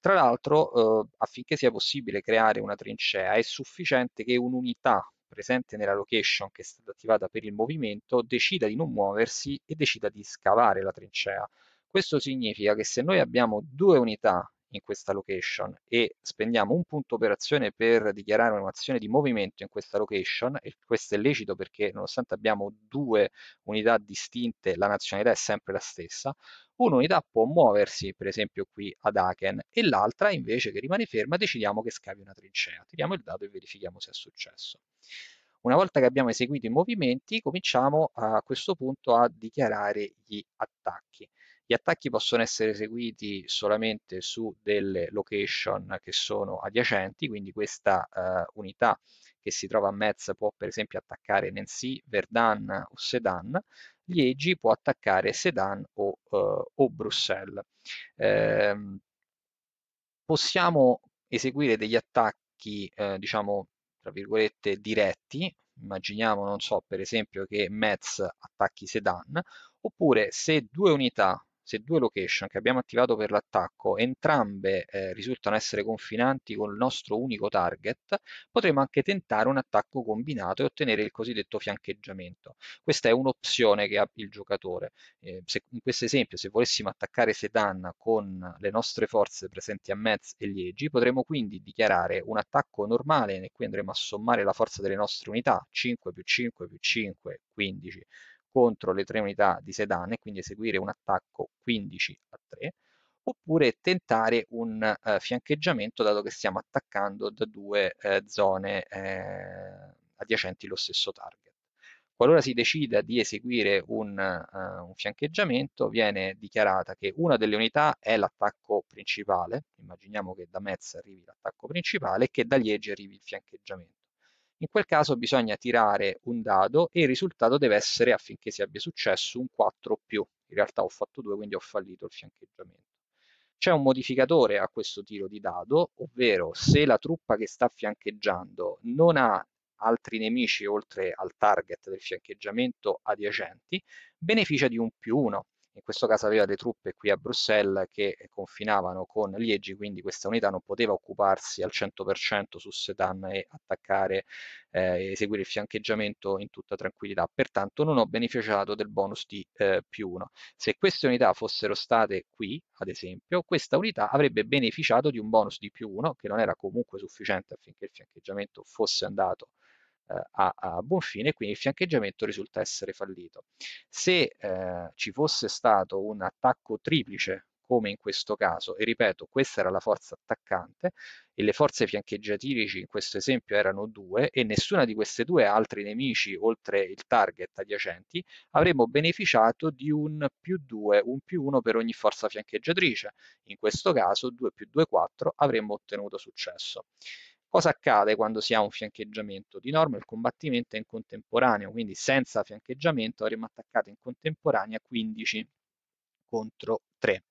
Speaker 1: Tra l'altro eh, affinché sia possibile creare una trincea è sufficiente che un'unità presente nella location che è stata attivata per il movimento decida di non muoversi e decida di scavare la trincea. Questo significa che se noi abbiamo due unità in questa location e spendiamo un punto operazione per dichiarare un'azione di movimento in questa location e questo è lecito perché nonostante abbiamo due unità distinte la nazionalità è sempre la stessa un'unità può muoversi per esempio qui ad Aken e l'altra invece che rimane ferma decidiamo che scavi una trincea tiriamo il dado e verifichiamo se è successo una volta che abbiamo eseguito i movimenti cominciamo a questo punto a dichiarare gli attacchi gli attacchi possono essere eseguiti solamente su delle location che sono adiacenti, quindi questa uh, unità che si trova a Metz può per esempio attaccare Nancy, Verdun o Sedan, Liegi può attaccare Sedan o, uh, o Bruxelles. Eh, possiamo eseguire degli attacchi, eh, diciamo, tra virgolette, diretti, immaginiamo, non so, per esempio che Metz attacchi Sedan, oppure se due unità se due location che abbiamo attivato per l'attacco entrambe eh, risultano essere confinanti con il nostro unico target, potremo anche tentare un attacco combinato e ottenere il cosiddetto fiancheggiamento. Questa è un'opzione che ha il giocatore. Eh, se, in questo esempio, se volessimo attaccare Sedan con le nostre forze presenti a Metz e Liegi, potremo quindi dichiarare un attacco normale, e qui andremo a sommare la forza delle nostre unità, 5 più 5 più 5, 15, contro le tre unità di Sedan e quindi eseguire un attacco 15 a 3 oppure tentare un eh, fiancheggiamento dato che stiamo attaccando da due eh, zone eh, adiacenti lo stesso target. Qualora si decida di eseguire un, eh, un, fiancheggiamento viene dichiarata che una delle unità è l'attacco principale, immaginiamo che da Metz arrivi l'attacco principale e che da Liegi arrivi il fiancheggiamento. In quel caso bisogna tirare un dado e il risultato deve essere, affinché si abbia successo, un 4 o più. In realtà ho fatto 2, quindi ho fallito il fiancheggiamento. C'è un modificatore a questo tiro di dado, ovvero se la truppa che sta fiancheggiando non ha altri nemici oltre al target del fiancheggiamento adiacenti, beneficia di un più 1 in questo caso aveva delle truppe qui a Bruxelles che eh, confinavano con Liegi, quindi questa unità non poteva occuparsi al 100% su Sedan e attaccare eh, eseguire il fiancheggiamento in tutta tranquillità, pertanto non ho beneficiato del bonus di eh, più 1. Se queste unità fossero state qui, ad esempio, questa unità avrebbe beneficiato di un bonus di più 1 che non era comunque sufficiente affinché il fiancheggiamento fosse andato eh, a, a, buon fine, quindi il fiancheggiamento risulta essere fallito. Se eh, ci fosse stato un attacco triplice come in questo caso, e ripeto, questa era la forza attaccante e le forze fiancheggiatrici in questo esempio erano due e nessuna di queste due ha altri nemici oltre il target adiacenti, avremmo beneficiato di un più 2, un più 1 per ogni forza fiancheggiatrice, in questo caso 2 più 2, 4, avremmo ottenuto successo. Cosa accade quando si ha un fiancheggiamento? Di norma il combattimento è in contemporaneo, quindi senza fiancheggiamento avremmo attaccato in contemporanea 15 contro 3.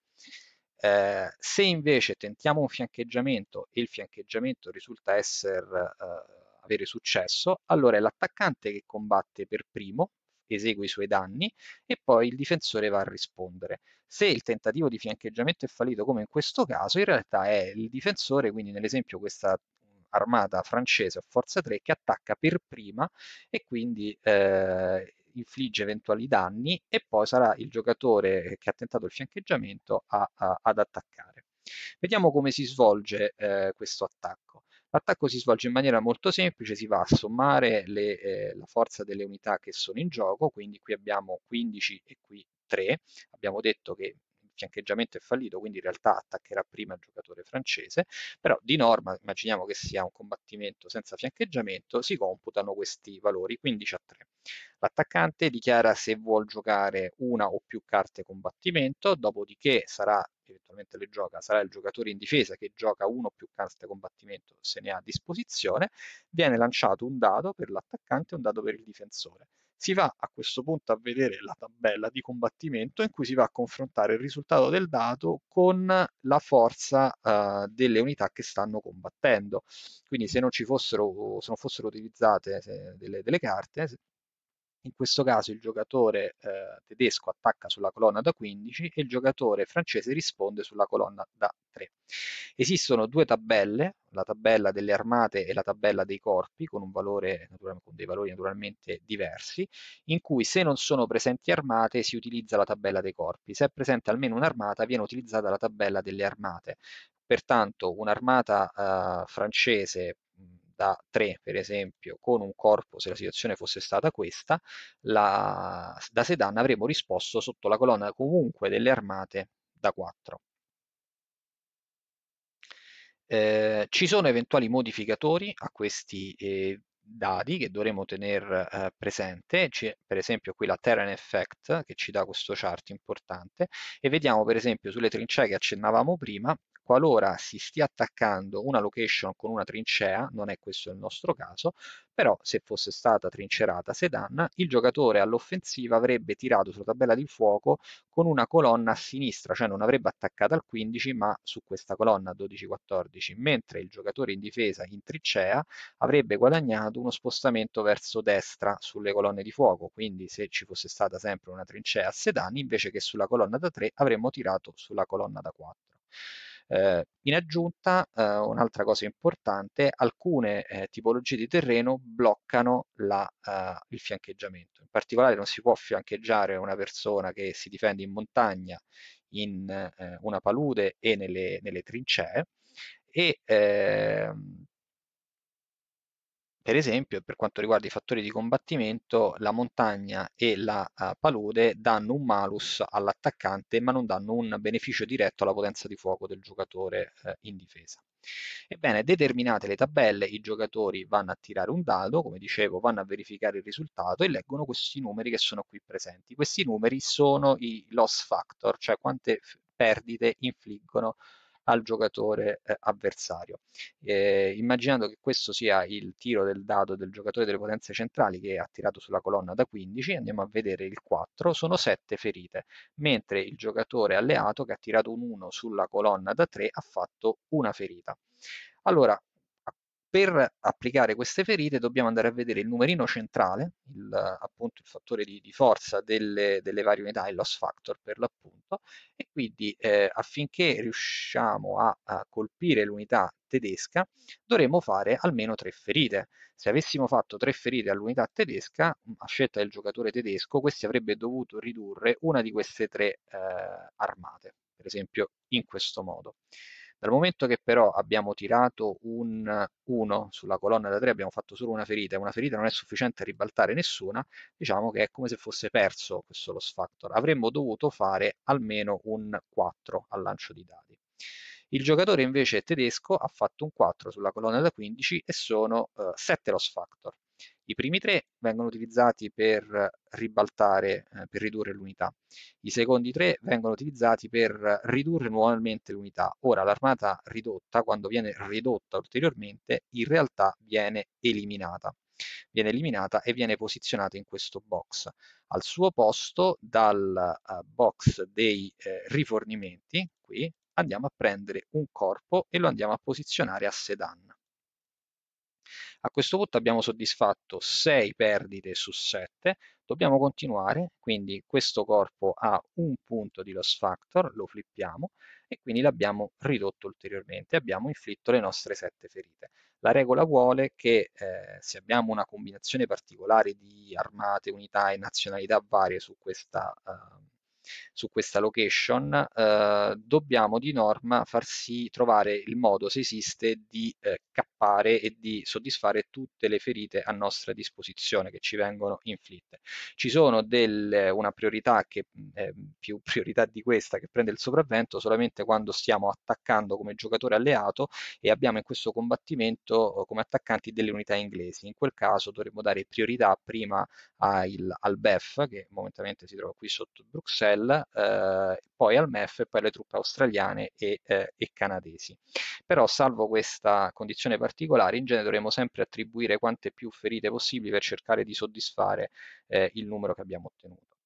Speaker 1: Eh, se invece tentiamo un fiancheggiamento e il fiancheggiamento risulta essere, eh, avere successo, allora è l'attaccante che combatte per primo, esegue i suoi danni e poi il difensore va a rispondere. Se il tentativo di fiancheggiamento è fallito come in questo caso, in realtà è il difensore, quindi nell'esempio questa armata francese o Forza 3 che attacca per prima e quindi eh, infligge eventuali danni e poi sarà il giocatore che ha tentato il fiancheggiamento a, a, ad attaccare. Vediamo come si svolge eh, questo attacco. L'attacco si svolge in maniera molto semplice, si va a sommare le, eh, la forza delle unità che sono in gioco, quindi qui abbiamo 15 e qui 3. Abbiamo detto che fiancheggiamento cioè, è fallito, quindi in realtà attaccherà prima il giocatore francese, però di norma immaginiamo che sia un combattimento senza fiancheggiamento, si computano questi valori 15 a 3. L'attaccante dichiara se vuol giocare una o più carte combattimento, dopodiché sarà eventualmente le gioca, sarà il giocatore in difesa che gioca uno o più carte combattimento se ne ha a disposizione, viene lanciato un dado per l'attaccante e un dado per il difensore si va a questo punto a vedere la tabella di combattimento in cui si va a confrontare il risultato del dato con la forza eh, delle unità che stanno combattendo. Quindi se non, ci fossero, se non fossero utilizzate delle, delle carte, in questo caso il giocatore eh, tedesco attacca sulla colonna da 15 e il giocatore francese risponde sulla colonna da 3. Esistono due tabelle, la tabella delle armate e la tabella dei corpi, con, valore, con dei valori naturalmente diversi, in cui se non sono presenti armate si utilizza la tabella dei corpi, se è presente almeno un'armata viene utilizzata la tabella delle armate pertanto un'armata eh, francese da 3 per esempio con un corpo se la situazione fosse stata questa la, da sedan avremmo risposto sotto la colonna comunque delle armate da 4 eh, ci sono eventuali modificatori a questi eh, dadi che dovremo tenere eh, presente, C'è, per esempio qui la Terran Effect che ci dà questo chart importante e vediamo per esempio sulle trincee che accennavamo prima qualora si stia attaccando una location con una trincea, non è questo il nostro caso, però se fosse stata trincerata Sedan, il giocatore all'offensiva avrebbe tirato sulla tabella di fuoco con una colonna a sinistra, cioè non avrebbe attaccata al 15 ma su questa colonna 12-14, mentre il giocatore in difesa in trincea avrebbe guadagnato uno spostamento verso destra sulle colonne di fuoco, quindi se ci fosse stata sempre una trincea a Sedan, invece che sulla colonna da 3 avremmo tirato sulla colonna da 4. Eh, in aggiunta, eh, un'altra cosa importante, alcune eh, tipologie di terreno bloccano la, eh, il fiancheggiamento. In particolare non si può fiancheggiare una persona che si difende in montagna, in eh, una palude e nelle, nelle trincee e ehm, per esempio, per quanto riguarda i fattori di combattimento, la montagna e la uh, palude danno un malus all'attaccante, ma non danno un beneficio diretto alla potenza di fuoco del giocatore uh, in difesa. Ebbene, determinate le tabelle, i giocatori vanno a tirare un dado, come dicevo, vanno a verificare il risultato e leggono questi numeri che sono qui presenti. Questi numeri sono i loss factor, cioè quante perdite infliggono al giocatore eh, avversario. Eh, immaginando che questo sia il tiro del dado del giocatore delle potenze centrali che ha tirato sulla colonna da 15, andiamo a vedere il 4, sono 7 ferite, mentre il giocatore alleato che ha tirato un 1 sulla colonna da 3 ha fatto una ferita. Allora, per applicare queste ferite dobbiamo andare a vedere il numerino centrale, il, appunto il fattore di, di forza delle, delle, varie unità, il loss factor per l'appunto, e quindi eh, affinché riusciamo a, a colpire l'unità tedesca dovremmo fare almeno tre ferite. Se avessimo fatto tre ferite all'unità tedesca, mm, a scelta del giocatore tedesco, questi avrebbe dovuto ridurre una di queste tre eh, armate, per esempio in questo modo. Dal momento che però abbiamo tirato un 1 sulla colonna da 3, abbiamo fatto solo una ferita, e una ferita non è sufficiente a ribaltare nessuna, diciamo che è come se fosse perso questo loss factor. Avremmo dovuto fare almeno un 4 al lancio di dadi. Il giocatore invece tedesco ha fatto un 4 sulla colonna da 15 e sono eh, 7 loss factor. I primi tre vengono utilizzati per ribaltare, eh, per ridurre l'unità. I secondi tre vengono utilizzati per ridurre nuovamente l'unità. Ora l'armata ridotta, quando viene ridotta ulteriormente, in realtà viene eliminata viene eliminata e viene posizionata in questo box. Al suo posto, dal uh, box dei eh, rifornimenti, qui, andiamo a prendere un corpo e lo andiamo a posizionare a sedan. A questo punto abbiamo soddisfatto 6 perdite su 7, dobbiamo continuare, quindi questo corpo ha un punto di loss factor, lo flippiamo e quindi l'abbiamo ridotto ulteriormente, abbiamo inflitto le nostre 7 ferite. La regola vuole che eh, se abbiamo una combinazione particolare di armate, unità e nazionalità varie su questa... Eh, su questa location, eh, dobbiamo di norma farsi trovare il modo, se esiste, di eh, cappare e di soddisfare tutte le ferite a nostra disposizione che ci vengono inflitte. Ci sono delle una priorità che mm, è più priorità di questa, che prende il sopravvento solamente quando stiamo attaccando come giocatore alleato e abbiamo in questo combattimento eh, come attaccanti delle unità inglesi. In quel caso dovremmo dare priorità prima il, al BEF, che momentaneamente si trova qui sotto Bruxelles, Shell, eh, poi al MEF e poi alle truppe australiane e, eh, e, canadesi. Però salvo questa condizione particolare, in genere dovremo sempre attribuire quante più ferite possibili per cercare di soddisfare eh, il numero che abbiamo ottenuto.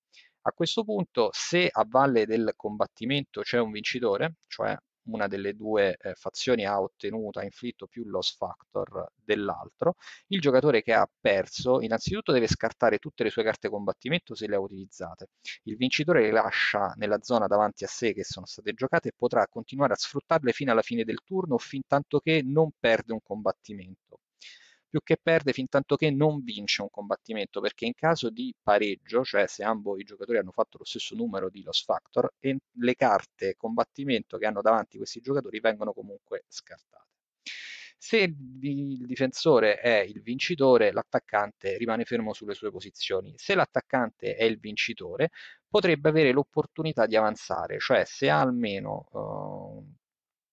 Speaker 1: A questo punto, se a valle del combattimento c'è un vincitore, cioè una delle due eh, fazioni ha ottenuto, ha inflitto più loss factor dell'altro, il giocatore che ha perso innanzitutto deve scartare tutte le sue carte combattimento se le ha utilizzate. Il vincitore le lascia nella zona davanti a sé che sono state giocate e potrà continuare a sfruttarle fino alla fine del turno o fin tanto che non perde un combattimento più che perde fin tanto che non vince un combattimento, perché in caso di pareggio, cioè se ambo i giocatori hanno fatto lo stesso numero di loss factor, le carte combattimento che hanno davanti questi giocatori vengono comunque scartate. Se il difensore è il vincitore, l'attaccante rimane fermo sulle sue posizioni. Se l'attaccante è il vincitore, potrebbe avere l'opportunità di avanzare, cioè se ha almeno uh,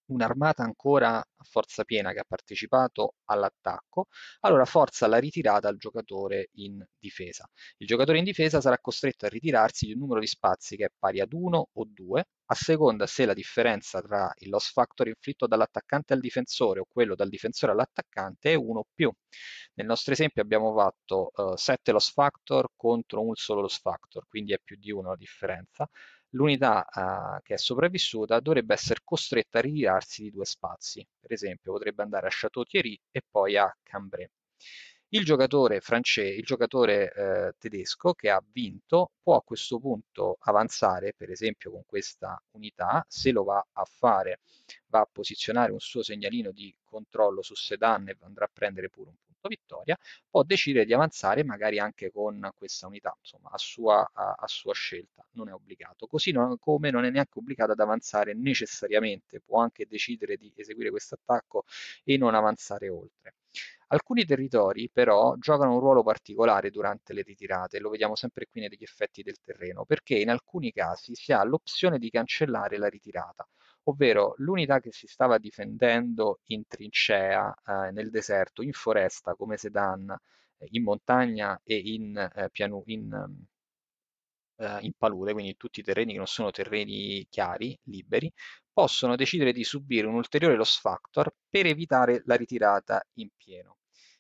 Speaker 1: un'armata ancora a forza piena che ha partecipato all'attacco, allora forza la ritirata al giocatore in difesa. Il giocatore in difesa sarà costretto a ritirarsi di un numero di spazi che è pari ad 1 o 2, a seconda se la differenza tra il loss factor inflitto dall'attaccante al difensore o quello dal difensore all'attaccante è 1 o più. Nel nostro esempio abbiamo fatto eh, 7 loss factor contro un solo loss factor, quindi è più di 1 la differenza l'unità eh, che è sopravvissuta dovrebbe essere costretta a ritirarsi di due spazi, per esempio potrebbe andare a Chateau Thierry e poi a Cambrai. Il giocatore, francese, il giocatore eh, tedesco che ha vinto può a questo punto avanzare, per esempio con questa unità, se lo va a fare, va a posizionare un suo segnalino di controllo su Sedan e andrà a prendere pure un vittoria, può decidere di avanzare magari anche con questa unità, insomma a sua, a, a sua scelta, non è obbligato, così non, come non è neanche obbligato ad avanzare necessariamente, può anche decidere di eseguire questo attacco e non avanzare oltre. Alcuni territori però giocano un ruolo particolare durante le ritirate, lo vediamo sempre qui negli effetti del terreno, perché in alcuni casi si ha l'opzione di cancellare la ritirata ovvero l'unità che si stava difendendo in trincea, eh, nel deserto, in foresta come Sedan, eh, in montagna e in, eh, pianu- in, ehm, eh, in palude, quindi tutti i terreni che non sono terreni chiari, liberi, possono decidere di subire un ulteriore loss factor per evitare la ritirata in pieno.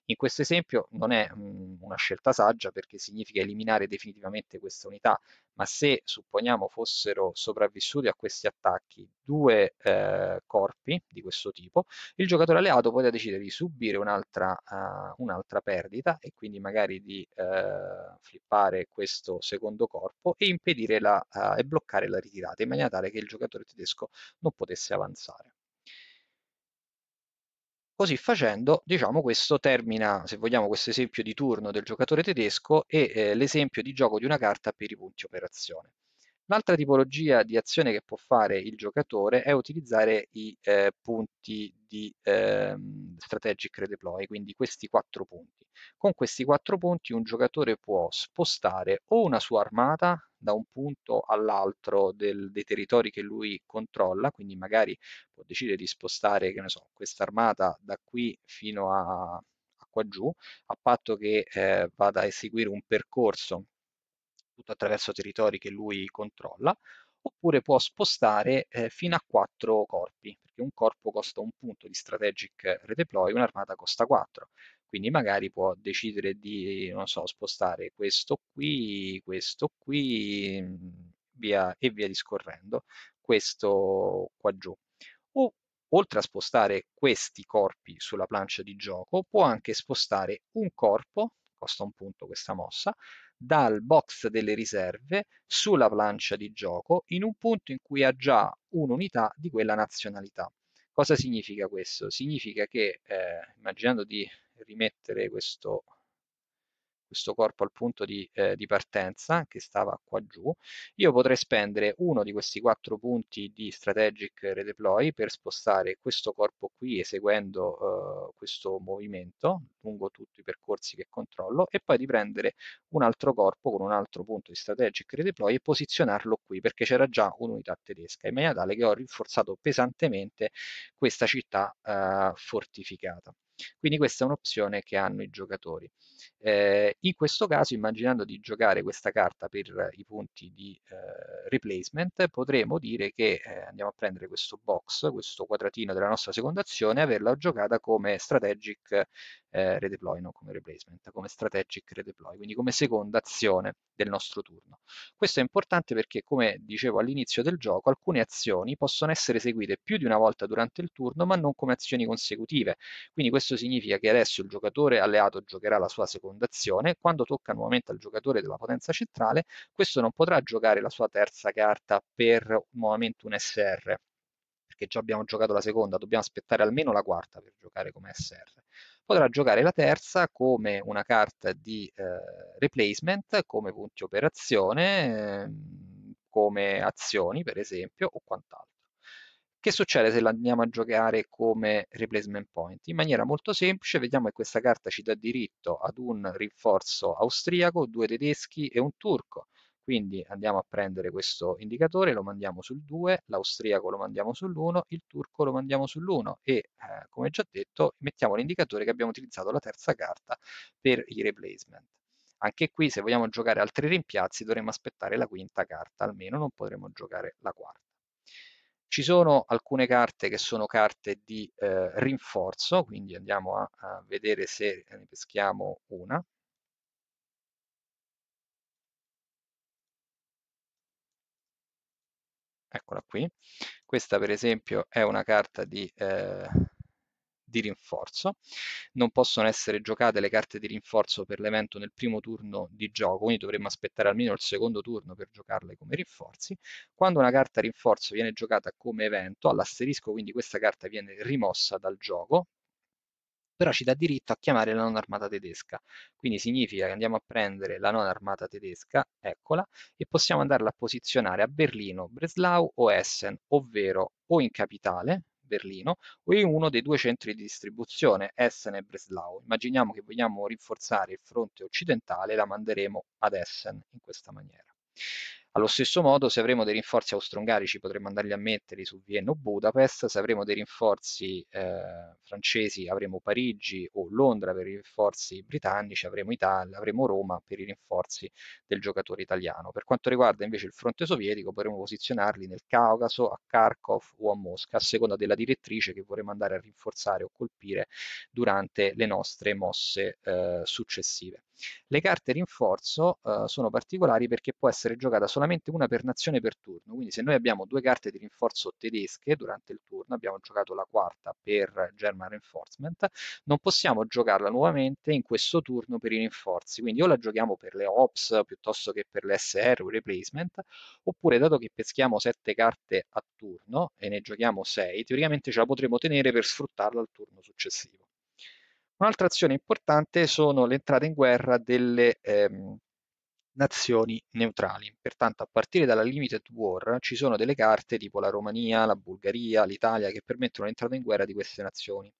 Speaker 1: In questo esempio non è mh, mhmm, una scelta saggia perché significa eliminare definitivamente questa unità, ma se supponiamo fossero sopravvissuti a questi attacchi due eh, corpi di questo tipo, il giocatore alleato poteva decidere di subire un'altra uh, eh, un perdita e quindi magari di uh, flippare questo secondo corpo e impedire la, uh, e bloccare la ritirata in maniera tale che il giocatore tedesco non potesse avanzare. Così facendo, diciamo, questo termina, se vogliamo, questo esempio di turno del giocatore tedesco e eh, l'esempio di gioco di una carta per i punti operazione. L'altra tipologia di azione che può fare il giocatore è utilizzare i eh, punti di eh, strategic redeploy, quindi questi quattro punti. Con questi quattro punti un giocatore può spostare o una sua armata da un punto all'altro del, dei territori che lui controlla, quindi magari può decidere di spostare, che ne so, questa armata da qui fino a, a qua giù, a patto che eh, vada a eseguire un percorso tutto attraverso territori che lui controlla, oppure può spostare eh, fino a 4 corpi, perché un corpo costa un punto di strategic redeploy, un'armata costa 4, quindi magari può decidere di, non so, spostare questo qui, questo qui, mm, via, e via discorrendo, questo qua giù. O oltre a spostare questi corpi sulla plancia di gioco, può anche spostare un corpo, costa un punto questa mossa, dal box delle riserve sulla plancia di gioco in un punto in cui ha già un'unità di quella nazionalità. Cosa significa questo? Significa che, eh, immaginando di rimettere questo questo corpo al punto di, eh, di, partenza che stava qua giù, io potrei spendere uno di questi quattro punti di strategic redeploy per spostare questo corpo qui eseguendo eh, questo movimento lungo tutti i percorsi che controllo e poi di prendere un altro corpo con un altro punto di strategic redeploy e posizionarlo qui perché c'era già un'unità tedesca in maniera tale che ho rinforzato pesantemente questa città eh, fortificata. Quindi questa è un'opzione che hanno i giocatori. Eh, in questo caso, immaginando di giocare questa carta per i punti di eh, replacement, potremo dire che eh, andiamo a prendere questo box, questo quadratino della nostra seconda azione, e averla giocata come strategic eh, redeploy, non come replacement, come strategic redeploy, quindi come seconda azione del nostro turno. Questo è importante perché, come dicevo all'inizio del gioco, alcune azioni possono essere eseguite più di una volta durante il turno, ma non come azioni consecutive. Quindi questo questo significa che adesso il giocatore alleato giocherà la sua seconda azione, quando tocca nuovamente al giocatore della potenza centrale, questo non potrà giocare la sua terza carta per nuovamente un SR, perché già abbiamo giocato la seconda, dobbiamo aspettare almeno la quarta per giocare come SR. Potrà giocare la terza come una carta di eh, replacement, come punti operazione, eh, come azioni per esempio o quant'altro. Che succede se l'andiamo a giocare come replacement point? In maniera molto semplice vediamo che questa carta ci dà diritto ad un rinforzo austriaco, due tedeschi e un turco. Quindi andiamo a prendere questo indicatore, lo mandiamo sul 2, l'austriaco lo mandiamo sull'1, il turco lo mandiamo sull'1 e eh, come già detto mettiamo l'indicatore che abbiamo utilizzato la terza carta per i replacement. Anche qui se vogliamo giocare altri rimpiazzi dovremmo aspettare la quinta carta, almeno non potremo giocare la quarta. Ci sono alcune carte che sono carte di eh, rinforzo, quindi andiamo a, a vedere se ne peschiamo una. Eccola qui. Questa per esempio è una carta di eh, di rinforzo, non possono essere giocate le carte di rinforzo per l'evento nel primo turno di gioco, quindi dovremmo aspettare almeno il secondo turno per giocarle come rinforzi. Quando una carta rinforzo viene giocata come evento, all'asterisco quindi questa carta viene rimossa dal gioco, però ci dà diritto a chiamare la non armata tedesca. Quindi significa che andiamo a prendere la non armata tedesca, eccola, e possiamo andarla a posizionare a Berlino, Breslau o Essen, ovvero o in capitale, Berlino o in uno dei due centri di distribuzione, Essen e Breslau. Immaginiamo che vogliamo rinforzare il fronte occidentale, la manderemo ad Essen in questa maniera. Allo stesso modo, se avremo dei rinforzi austro-ungarici potremmo andarli a metterli su Vienna o Budapest, se avremo dei rinforzi eh, francesi avremo Parigi o Londra per i rinforzi britannici, avremo, Italia, avremo Roma per i rinforzi del giocatore italiano. Per quanto riguarda invece il fronte sovietico potremo posizionarli nel Caucaso, a Kharkov o a Mosca, a seconda della direttrice che vorremmo andare a rinforzare o colpire durante le nostre mosse eh, successive. Le carte rinforzo eh, sono particolari perché può essere giocata solamente una per nazione per turno, quindi se noi abbiamo due carte di rinforzo tedesche durante il turno, abbiamo giocato la quarta per German Reinforcement, non possiamo giocarla nuovamente in questo turno per i rinforzi, quindi o la giochiamo per le Ops piuttosto che per le SR o Replacement, oppure dato che peschiamo 7 carte a turno e ne giochiamo 6, teoricamente ce la potremo tenere per sfruttarla al turno successivo. Un'altra azione importante sono l'entrata in guerra delle ehm, nazioni neutrali. Pertanto a partire dalla Limited War ci sono delle carte tipo la Romania, la Bulgaria, l'Italia che permettono l'entrata in guerra di queste nazioni.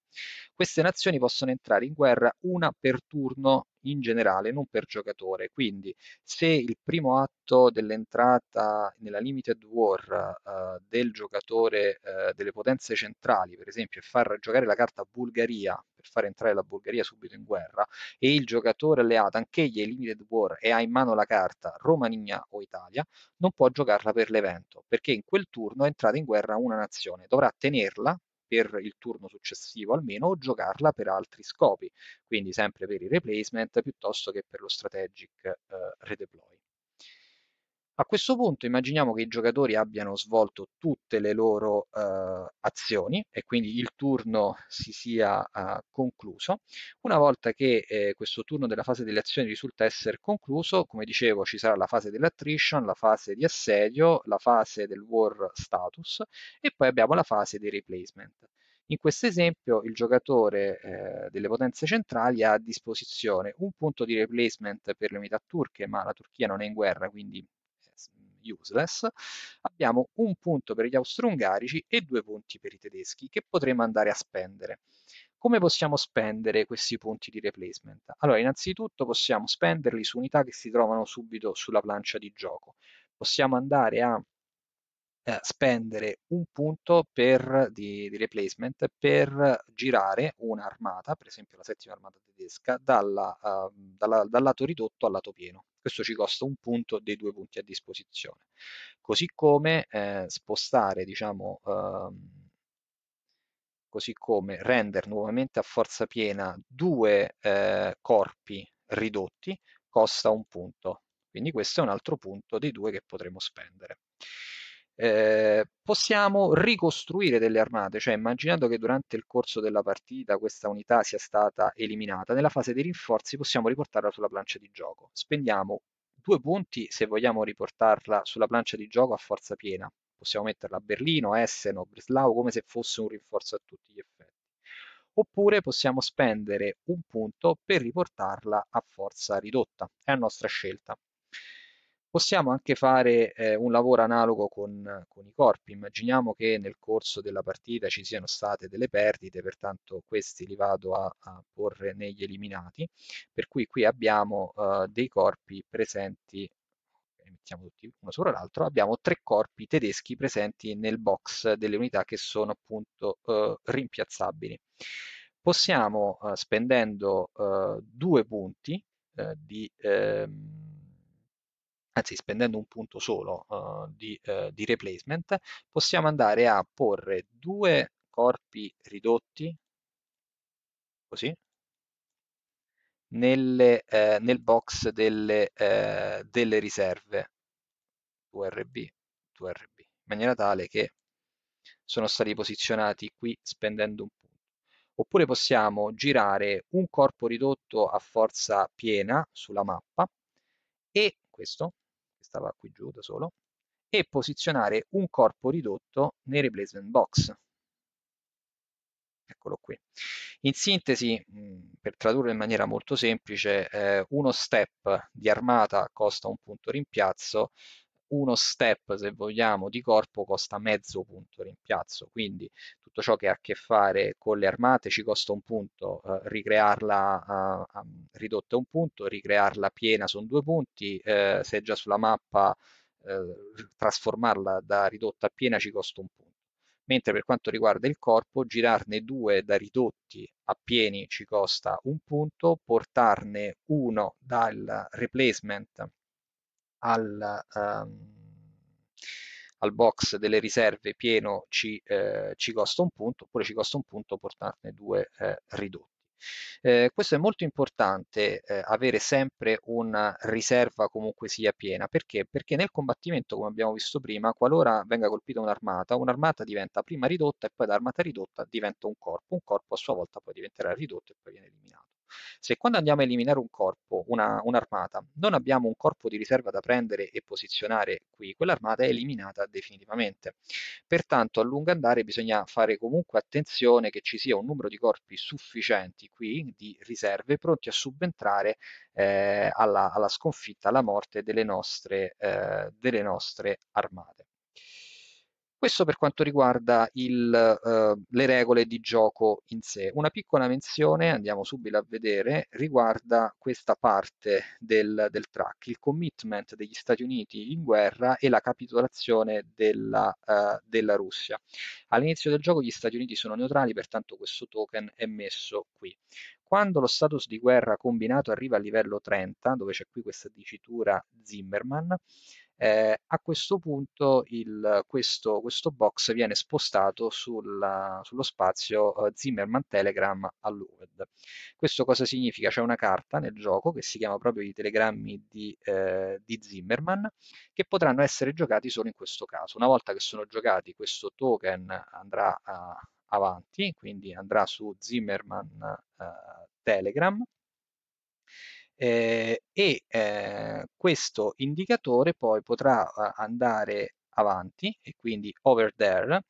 Speaker 1: Queste nazioni possono entrare in guerra una per turno in generale, non per giocatore, quindi se il primo atto dell'entrata nella Limited War eh, del giocatore eh, delle potenze centrali, per esempio, è far giocare la carta Bulgaria per far entrare la Bulgaria subito in guerra e il giocatore alleato anch'egli è Limited War e ha in mano la carta Romania o Italia, non può giocarla per l'evento, perché in quel turno è entrata in guerra una nazione, dovrà tenerla per il turno successivo almeno o giocarla per altri scopi, quindi sempre per i replacement piuttosto che per lo strategic eh, redeploy. A questo punto immaginiamo che i giocatori abbiano svolto tutte le loro eh, azioni e quindi il turno si sia eh, concluso. Una volta che eh, questo turno della fase delle azioni risulta essere concluso, come dicevo ci sarà la fase dell'attrition, la fase di assedio, la fase del war status e poi abbiamo la fase di replacement. In questo esempio il giocatore eh, delle potenze centrali ha a disposizione un punto di replacement per le unità turche, ma la Turchia non è in guerra, quindi useless, abbiamo un punto per gli austro-ungarici e due punti per i tedeschi che potremo andare a spendere. Come possiamo spendere questi punti di replacement? Allora, innanzitutto possiamo spenderli su unità che si trovano subito sulla plancia di gioco. Possiamo andare a eh, spendere un punto per, di, di, replacement per girare un'armata, per esempio la settima armata tedesca, dalla, uh, dalla, dal lato ridotto al lato pieno. Questo ci costa un punto dei due punti a disposizione. Così come eh, spostare, diciamo, uh, così come rendere nuovamente a forza piena due eh, corpi ridotti costa un punto. Quindi questo è un altro punto dei due che potremo spendere eh, possiamo ricostruire delle armate, cioè immaginando che durante il corso della partita questa unità sia stata eliminata, nella fase dei rinforzi possiamo riportarla sulla plancia di gioco. Spendiamo due punti se vogliamo riportarla sulla plancia di gioco a forza piena. Possiamo metterla a Berlino, Essen o Breslau come se fosse un rinforzo a tutti gli effetti. Oppure possiamo spendere un punto per riportarla a forza ridotta, è a nostra scelta. Possiamo anche fare eh, un lavoro analogo con, con, i corpi, immaginiamo che nel corso della partita ci siano state delle perdite, pertanto questi li vado a, a porre negli eliminati, per cui qui abbiamo eh, dei corpi presenti, mettiamo tutti uno sopra l'altro, abbiamo tre corpi tedeschi presenti nel box delle unità che sono appunto eh, rimpiazzabili. Possiamo, eh, spendendo eh, due punti eh, di... Ehm, anzi spendendo un punto solo uh, di, uh, di, replacement, possiamo andare a porre due corpi ridotti, così, nelle, eh, nel box delle, eh, delle riserve 2RB, 2RB, in maniera tale che sono stati posizionati qui spendendo un punto. Oppure possiamo girare un corpo ridotto a forza piena sulla mappa e questo stava qui giù da solo, e posizionare un corpo ridotto nei replacement box. Eccolo qui. In sintesi, per tradurlo in maniera molto semplice, eh, uno step di armata costa un punto rimpiazzo, uno step, se vogliamo, di corpo costa mezzo punto rimpiazzo, quindi tutto ciò che ha a che fare con le armate ci costa un punto, eh, ricrearla eh, ridotta è un punto, ricrearla piena sono due punti, eh, se è già sulla mappa eh, trasformarla da ridotta a piena ci costa un punto. Mentre per quanto riguarda il corpo, girarne due da ridotti a pieni ci costa un punto, portarne uno dal replacement al, um, al box delle riserve pieno ci, eh, ci, costa un punto, oppure ci costa un punto portarne due eh, ridotti. Eh, questo è molto importante eh, avere sempre una riserva comunque sia piena perché? perché nel combattimento come abbiamo visto prima qualora venga colpita un'armata un'armata diventa prima ridotta e poi l'armata ridotta diventa un corpo un corpo a sua volta poi diventerà ridotto e poi viene eliminato se quando andiamo a eliminare un corpo, una, un'armata, non abbiamo un corpo di riserva da prendere e posizionare qui, quell'armata è eliminata definitivamente. Pertanto a lungo andare bisogna fare comunque attenzione che ci sia un numero di corpi sufficienti qui di riserve pronti a subentrare eh, alla, alla, sconfitta, alla morte delle nostre, eh, delle nostre armate. Questo per quanto riguarda il, eh, le regole di gioco in sé. Una piccola menzione, andiamo subito a vedere, riguarda questa parte del, del track, il commitment degli Stati Uniti in guerra e la capitolazione della, eh, della Russia. All'inizio del gioco gli Stati Uniti sono neutrali, pertanto questo token è messo qui. Quando lo status di guerra combinato arriva a livello 30, dove c'è qui questa dicitura Zimmerman, eh, a questo punto il, questo, questo, box viene spostato sul, sullo spazio eh, Zimmerman Telegram all'UED. Questo cosa significa? C'è una carta nel gioco che si chiama proprio i telegrammi di, eh, di, Zimmerman che potranno essere giocati solo in questo caso. Una volta che sono giocati questo token andrà eh, avanti, quindi andrà su Zimmerman eh, Telegram eh, e eh, questo indicatore poi potrà andare avanti e quindi over there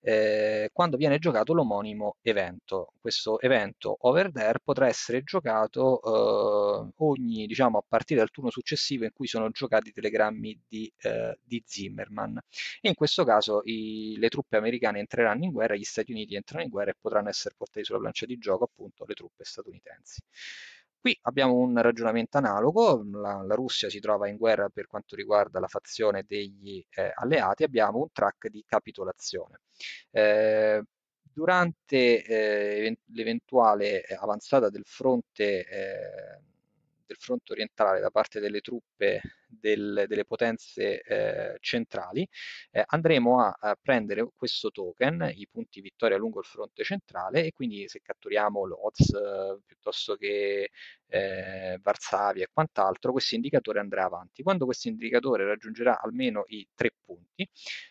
Speaker 1: eh, quando viene giocato l'omonimo evento questo evento over there potrà essere giocato eh, ogni diciamo a partire dal turno successivo in cui sono giocati i telegrammi di, eh, di Zimmerman e in questo caso i, le truppe americane entreranno in guerra gli Stati Uniti entrano in guerra e potranno essere portati sulla plancia di gioco appunto le truppe statunitensi Qui abbiamo un ragionamento analogo, la, la, Russia si trova in guerra per quanto riguarda la fazione degli eh, alleati, abbiamo un track di capitolazione. Eh, durante eh, l'eventuale eh, avanzata del fronte eh, del fronte orientale da parte delle truppe del, delle potenze eh, centrali, eh, andremo a, a, prendere questo token, i punti vittoria lungo il fronte centrale, e quindi se catturiamo Loz eh, piuttosto che eh, Varsavia e quant'altro, questo indicatore andrà avanti. Quando questo indicatore raggiungerà almeno i tre punti,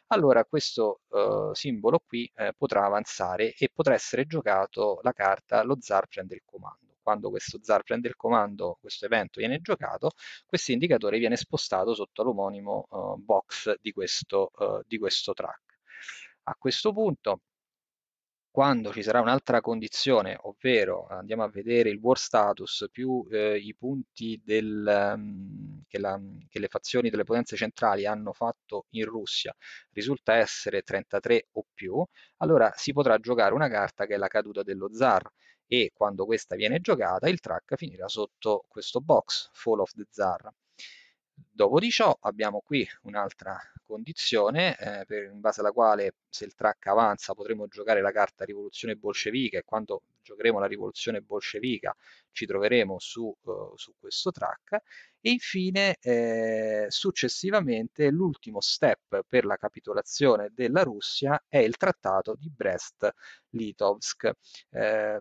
Speaker 1: allora questo eh, simbolo qui eh, potrà avanzare e potrà essere giocato la carta, lo zar prende il comando quando questo zar prende il comando, questo evento viene giocato, questo indicatore viene spostato sotto l'omonimo uh, box di questo, uh, di questo track. A questo punto quando ci sarà un'altra condizione, ovvero andiamo a vedere il war status più eh, i punti del, mm, che, la, che, le fazioni delle potenze centrali hanno fatto in Russia risulta essere 33 o più, allora si potrà giocare una carta che è la caduta dello zar e quando questa viene giocata il track finirà sotto questo box, Fall of the Zar. Dopo di ciò abbiamo qui un'altra condizione eh, per, in base alla quale se il track avanza potremo giocare la carta rivoluzione bolscevica e quando giocheremo la rivoluzione bolscevica, ci troveremo su, uh, su questo track e infine eh, successivamente l'ultimo step per la capitolazione della Russia è il trattato di Brest-Litovsk. Eh,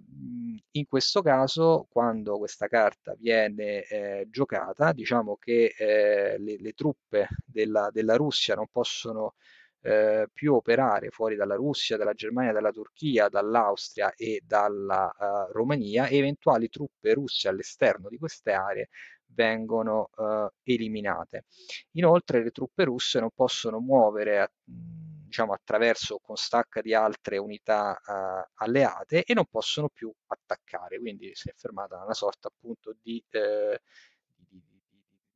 Speaker 1: in questo caso quando questa carta viene eh, giocata diciamo che eh, le, le, truppe della, della Russia non possono eh, più operare fuori dalla Russia, dalla Germania, dalla Turchia, dall'Austria e dalla eh, Romania e eventuali truppe russe all'esterno di queste aree vengono eh, eliminate. Inoltre le truppe russe non possono muovere a, diciamo, attraverso o con stacca di altre unità eh, alleate e non possono più attaccare, quindi si è fermata una sorta appunto di eh,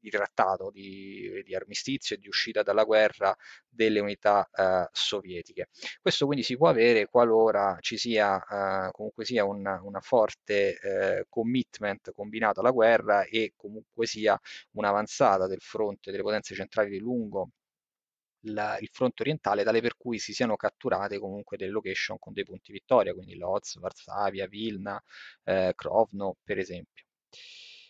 Speaker 1: di trattato, di, di, armistizio e di uscita dalla guerra delle unità eh, sovietiche. Questo quindi si può avere qualora ci sia eh, comunque sia una, una forte eh, commitment combinato alla guerra e comunque sia un'avanzata del fronte delle potenze centrali lungo il fronte orientale, tale per cui si siano catturate comunque delle location con dei punti vittoria, quindi Lodz, Varsavia, Vilna, eh, Krovno per esempio.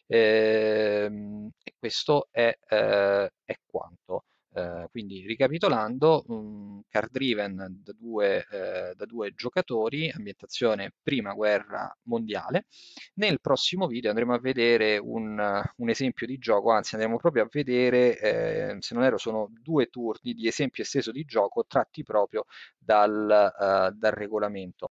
Speaker 1: Ehm, e questo è, eh, è quanto. Eh, quindi ricapitolando, um, card driven da due, eh, da due giocatori, ambientazione prima guerra mondiale. Nel prossimo video andremo a vedere un, un esempio di gioco, anzi andremo proprio a vedere, eh, se non erro sono due turni di esempio esteso di gioco tratti proprio dal, eh, dal regolamento.